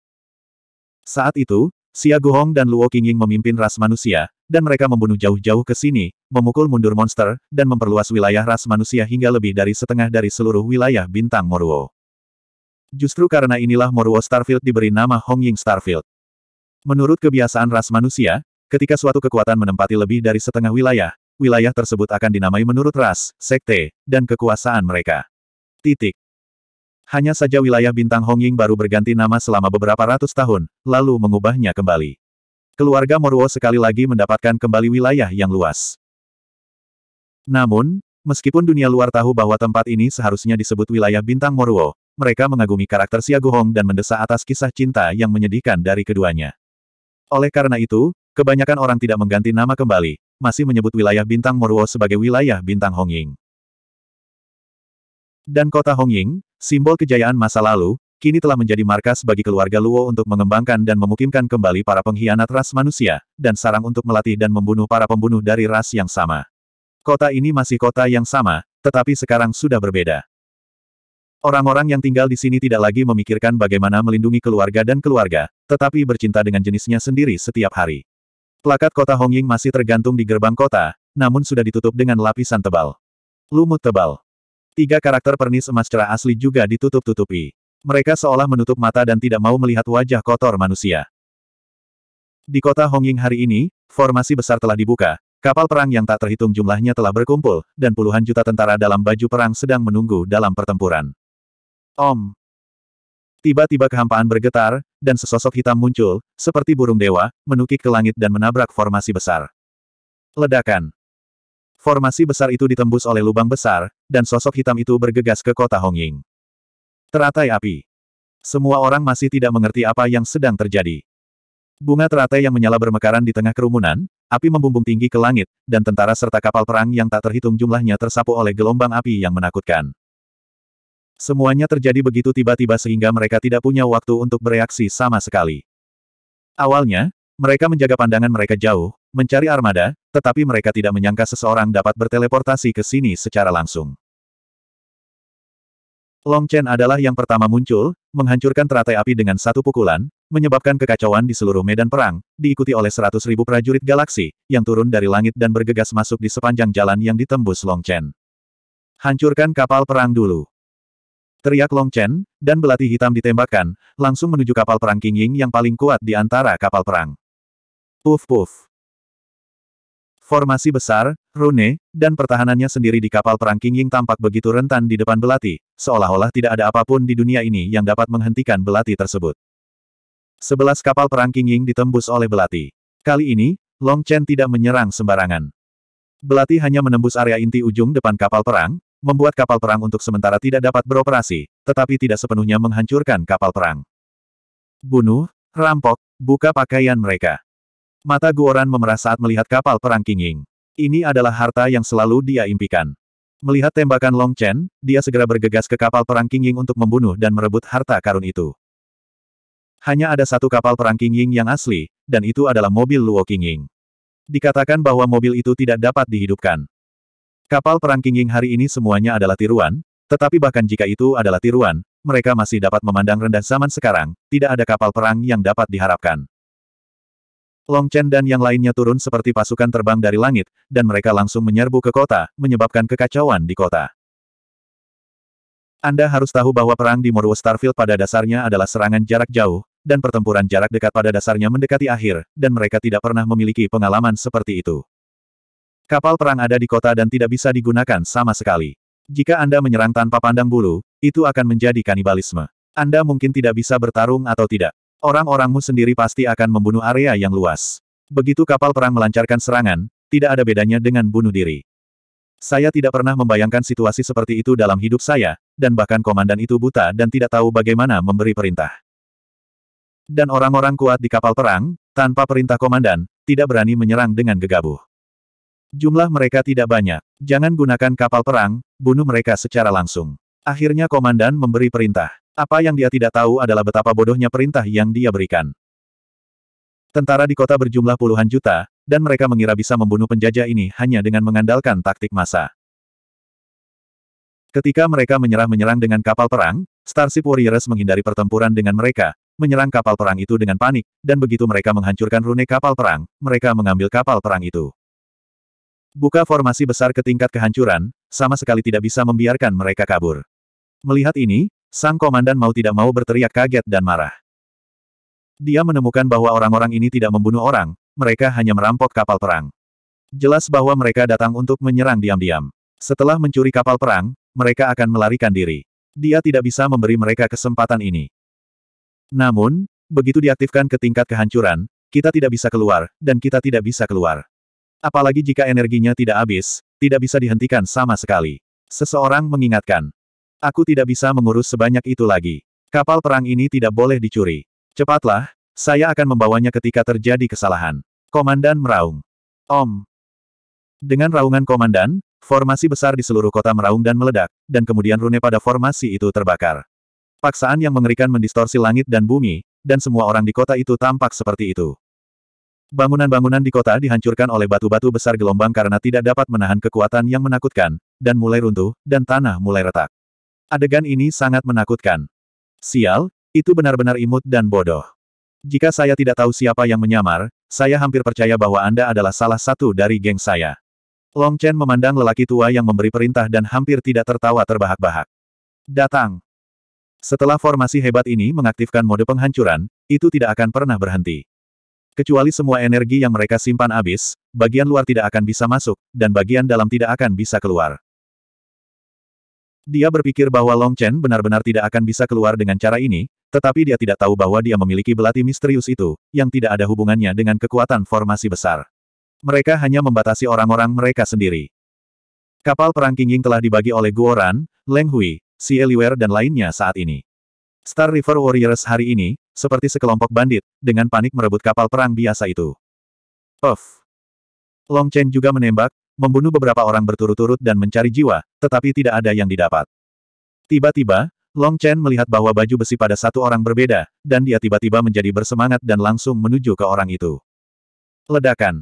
Saat itu, Xia Guhong dan Luo Qingying memimpin ras manusia, dan mereka membunuh jauh-jauh ke sini, memukul mundur monster, dan memperluas wilayah ras manusia hingga lebih dari setengah dari seluruh wilayah bintang Moruo. Justru karena inilah Moruo Starfield diberi nama Hongying Starfield. Menurut kebiasaan ras manusia, ketika suatu kekuatan menempati lebih dari setengah wilayah, wilayah tersebut akan dinamai menurut ras, sekte, dan kekuasaan mereka. Titik. Hanya saja wilayah bintang Hongying baru berganti nama selama beberapa ratus tahun, lalu mengubahnya kembali. Keluarga Moruo sekali lagi mendapatkan kembali wilayah yang luas. Namun, meskipun dunia luar tahu bahwa tempat ini seharusnya disebut wilayah bintang Moruo, mereka mengagumi karakter Siaguhong dan mendesak atas kisah cinta yang menyedihkan dari keduanya. Oleh karena itu, kebanyakan orang tidak mengganti nama kembali, masih menyebut wilayah bintang Moruo sebagai wilayah bintang Hongying. Dan kota Hongying, simbol kejayaan masa lalu, kini telah menjadi markas bagi keluarga Luo untuk mengembangkan dan memukimkan kembali para pengkhianat ras manusia, dan sarang untuk melatih dan membunuh para pembunuh dari ras yang sama. Kota ini masih kota yang sama, tetapi sekarang sudah berbeda. Orang-orang yang tinggal di sini tidak lagi memikirkan bagaimana melindungi keluarga dan keluarga, tetapi bercinta dengan jenisnya sendiri setiap hari. Plakat kota Hongying masih tergantung di gerbang kota, namun sudah ditutup dengan lapisan tebal. Lumut tebal. Tiga karakter pernis emas cerah asli juga ditutup-tutupi. Mereka seolah menutup mata dan tidak mau melihat wajah kotor manusia. Di kota Hongying hari ini, formasi besar telah dibuka, kapal perang yang tak terhitung jumlahnya telah berkumpul, dan puluhan juta tentara dalam baju perang sedang menunggu dalam pertempuran. Om! Tiba-tiba kehampaan bergetar, dan sesosok hitam muncul, seperti burung dewa, menukik ke langit dan menabrak formasi besar. Ledakan! Formasi besar itu ditembus oleh lubang besar, dan sosok hitam itu bergegas ke kota Hongying. Teratai api. Semua orang masih tidak mengerti apa yang sedang terjadi. Bunga teratai yang menyala bermekaran di tengah kerumunan, api membumbung tinggi ke langit, dan tentara serta kapal perang yang tak terhitung jumlahnya tersapu oleh gelombang api yang menakutkan. Semuanya terjadi begitu tiba-tiba sehingga mereka tidak punya waktu untuk bereaksi sama sekali. Awalnya, mereka menjaga pandangan mereka jauh, mencari armada, tetapi mereka tidak menyangka seseorang dapat berteleportasi ke sini secara langsung. Long Chen adalah yang pertama muncul, menghancurkan teratai api dengan satu pukulan, menyebabkan kekacauan di seluruh medan perang, diikuti oleh seratus ribu prajurit galaksi, yang turun dari langit dan bergegas masuk di sepanjang jalan yang ditembus Long Chen. Hancurkan kapal perang dulu. Teriak Long Chen, dan belati hitam ditembakkan, langsung menuju kapal perang King Ying yang paling kuat di antara kapal perang. Puf puf. Formasi besar, rune, dan pertahanannya sendiri di kapal perang King Ying tampak begitu rentan di depan belati, seolah-olah tidak ada apapun di dunia ini yang dapat menghentikan belati tersebut. Sebelas kapal perang King Ying ditembus oleh belati. Kali ini, Long Chen tidak menyerang sembarangan. Belati hanya menembus area inti ujung depan kapal perang, membuat kapal perang untuk sementara tidak dapat beroperasi, tetapi tidak sepenuhnya menghancurkan kapal perang. Bunuh, rampok, buka pakaian mereka. Mata Guoran memerah saat melihat kapal perang Kinging. Ini adalah harta yang selalu dia impikan. Melihat tembakan Long Chen, dia segera bergegas ke kapal perang Kinging untuk membunuh dan merebut harta karun itu. Hanya ada satu kapal perang Kinging yang asli, dan itu adalah mobil Luo Kinging. Dikatakan bahwa mobil itu tidak dapat dihidupkan. Kapal perang Kinging hari ini semuanya adalah tiruan, tetapi bahkan jika itu adalah tiruan, mereka masih dapat memandang rendah zaman sekarang, tidak ada kapal perang yang dapat diharapkan. Long Chen dan yang lainnya turun seperti pasukan terbang dari langit, dan mereka langsung menyerbu ke kota, menyebabkan kekacauan di kota. Anda harus tahu bahwa perang di Morwo Starfield pada dasarnya adalah serangan jarak jauh, dan pertempuran jarak dekat pada dasarnya mendekati akhir, dan mereka tidak pernah memiliki pengalaman seperti itu. Kapal perang ada di kota dan tidak bisa digunakan sama sekali. Jika Anda menyerang tanpa pandang bulu, itu akan menjadi kanibalisme. Anda mungkin tidak bisa bertarung atau tidak. Orang-orangmu sendiri pasti akan membunuh area yang luas. Begitu kapal perang melancarkan serangan, tidak ada bedanya dengan bunuh diri. Saya tidak pernah membayangkan situasi seperti itu dalam hidup saya, dan bahkan komandan itu buta dan tidak tahu bagaimana memberi perintah. Dan orang-orang kuat di kapal perang, tanpa perintah komandan, tidak berani menyerang dengan gegabah. Jumlah mereka tidak banyak. Jangan gunakan kapal perang, bunuh mereka secara langsung. Akhirnya komandan memberi perintah. Apa yang dia tidak tahu adalah betapa bodohnya perintah yang dia berikan. Tentara di kota berjumlah puluhan juta, dan mereka mengira bisa membunuh penjajah ini hanya dengan mengandalkan taktik masa. Ketika mereka menyerah-menyerang dengan kapal perang, Starship Warriors menghindari pertempuran dengan mereka, menyerang kapal perang itu dengan panik, dan begitu mereka menghancurkan rune kapal perang, mereka mengambil kapal perang itu. Buka formasi besar ke tingkat kehancuran, sama sekali tidak bisa membiarkan mereka kabur. Melihat ini, Sang komandan mau tidak mau berteriak kaget dan marah. Dia menemukan bahwa orang-orang ini tidak membunuh orang, mereka hanya merampok kapal perang. Jelas bahwa mereka datang untuk menyerang diam-diam. Setelah mencuri kapal perang, mereka akan melarikan diri. Dia tidak bisa memberi mereka kesempatan ini. Namun, begitu diaktifkan ke tingkat kehancuran, kita tidak bisa keluar, dan kita tidak bisa keluar. Apalagi jika energinya tidak habis, tidak bisa dihentikan sama sekali. Seseorang mengingatkan, Aku tidak bisa mengurus sebanyak itu lagi. Kapal perang ini tidak boleh dicuri. Cepatlah, saya akan membawanya ketika terjadi kesalahan. Komandan meraung. Om. Dengan raungan komandan, formasi besar di seluruh kota meraung dan meledak, dan kemudian rune pada formasi itu terbakar. Paksaan yang mengerikan mendistorsi langit dan bumi, dan semua orang di kota itu tampak seperti itu. Bangunan-bangunan di kota dihancurkan oleh batu-batu besar gelombang karena tidak dapat menahan kekuatan yang menakutkan, dan mulai runtuh, dan tanah mulai retak. Adegan ini sangat menakutkan. Sial, itu benar-benar imut dan bodoh. Jika saya tidak tahu siapa yang menyamar, saya hampir percaya bahwa Anda adalah salah satu dari geng saya. Long Chen memandang lelaki tua yang memberi perintah dan hampir tidak tertawa terbahak-bahak. Datang. Setelah formasi hebat ini mengaktifkan mode penghancuran, itu tidak akan pernah berhenti. Kecuali semua energi yang mereka simpan habis, bagian luar tidak akan bisa masuk, dan bagian dalam tidak akan bisa keluar. Dia berpikir bahwa Long Chen benar-benar tidak akan bisa keluar dengan cara ini, tetapi dia tidak tahu bahwa dia memiliki belati misterius itu, yang tidak ada hubungannya dengan kekuatan formasi besar. Mereka hanya membatasi orang-orang mereka sendiri. Kapal perang King Ying telah dibagi oleh Guoran, Leng Hui, Si Eliwer dan lainnya saat ini. Star River Warriors hari ini, seperti sekelompok bandit, dengan panik merebut kapal perang biasa itu. Of. Long Chen juga menembak, membunuh beberapa orang berturut-turut dan mencari jiwa, tetapi tidak ada yang didapat. Tiba-tiba, Long Chen melihat bahwa baju besi pada satu orang berbeda, dan dia tiba-tiba menjadi bersemangat dan langsung menuju ke orang itu. Ledakan.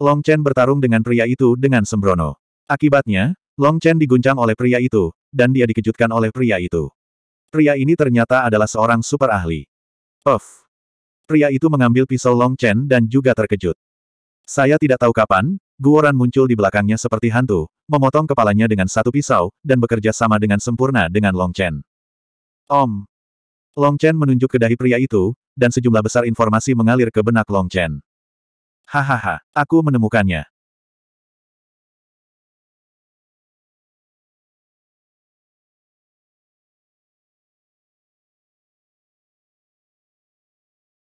Long Chen bertarung dengan pria itu dengan sembrono. Akibatnya, Long Chen diguncang oleh pria itu, dan dia dikejutkan oleh pria itu. Pria ini ternyata adalah seorang super ahli. Puff. Pria itu mengambil pisau Long Chen dan juga terkejut. Saya tidak tahu kapan, Guoran muncul di belakangnya seperti hantu, memotong kepalanya dengan satu pisau, dan bekerja sama dengan sempurna dengan Long Chen. Om! Long Chen menunjuk ke dahi pria itu, dan sejumlah besar informasi mengalir ke benak Long Chen. Hahaha, aku menemukannya.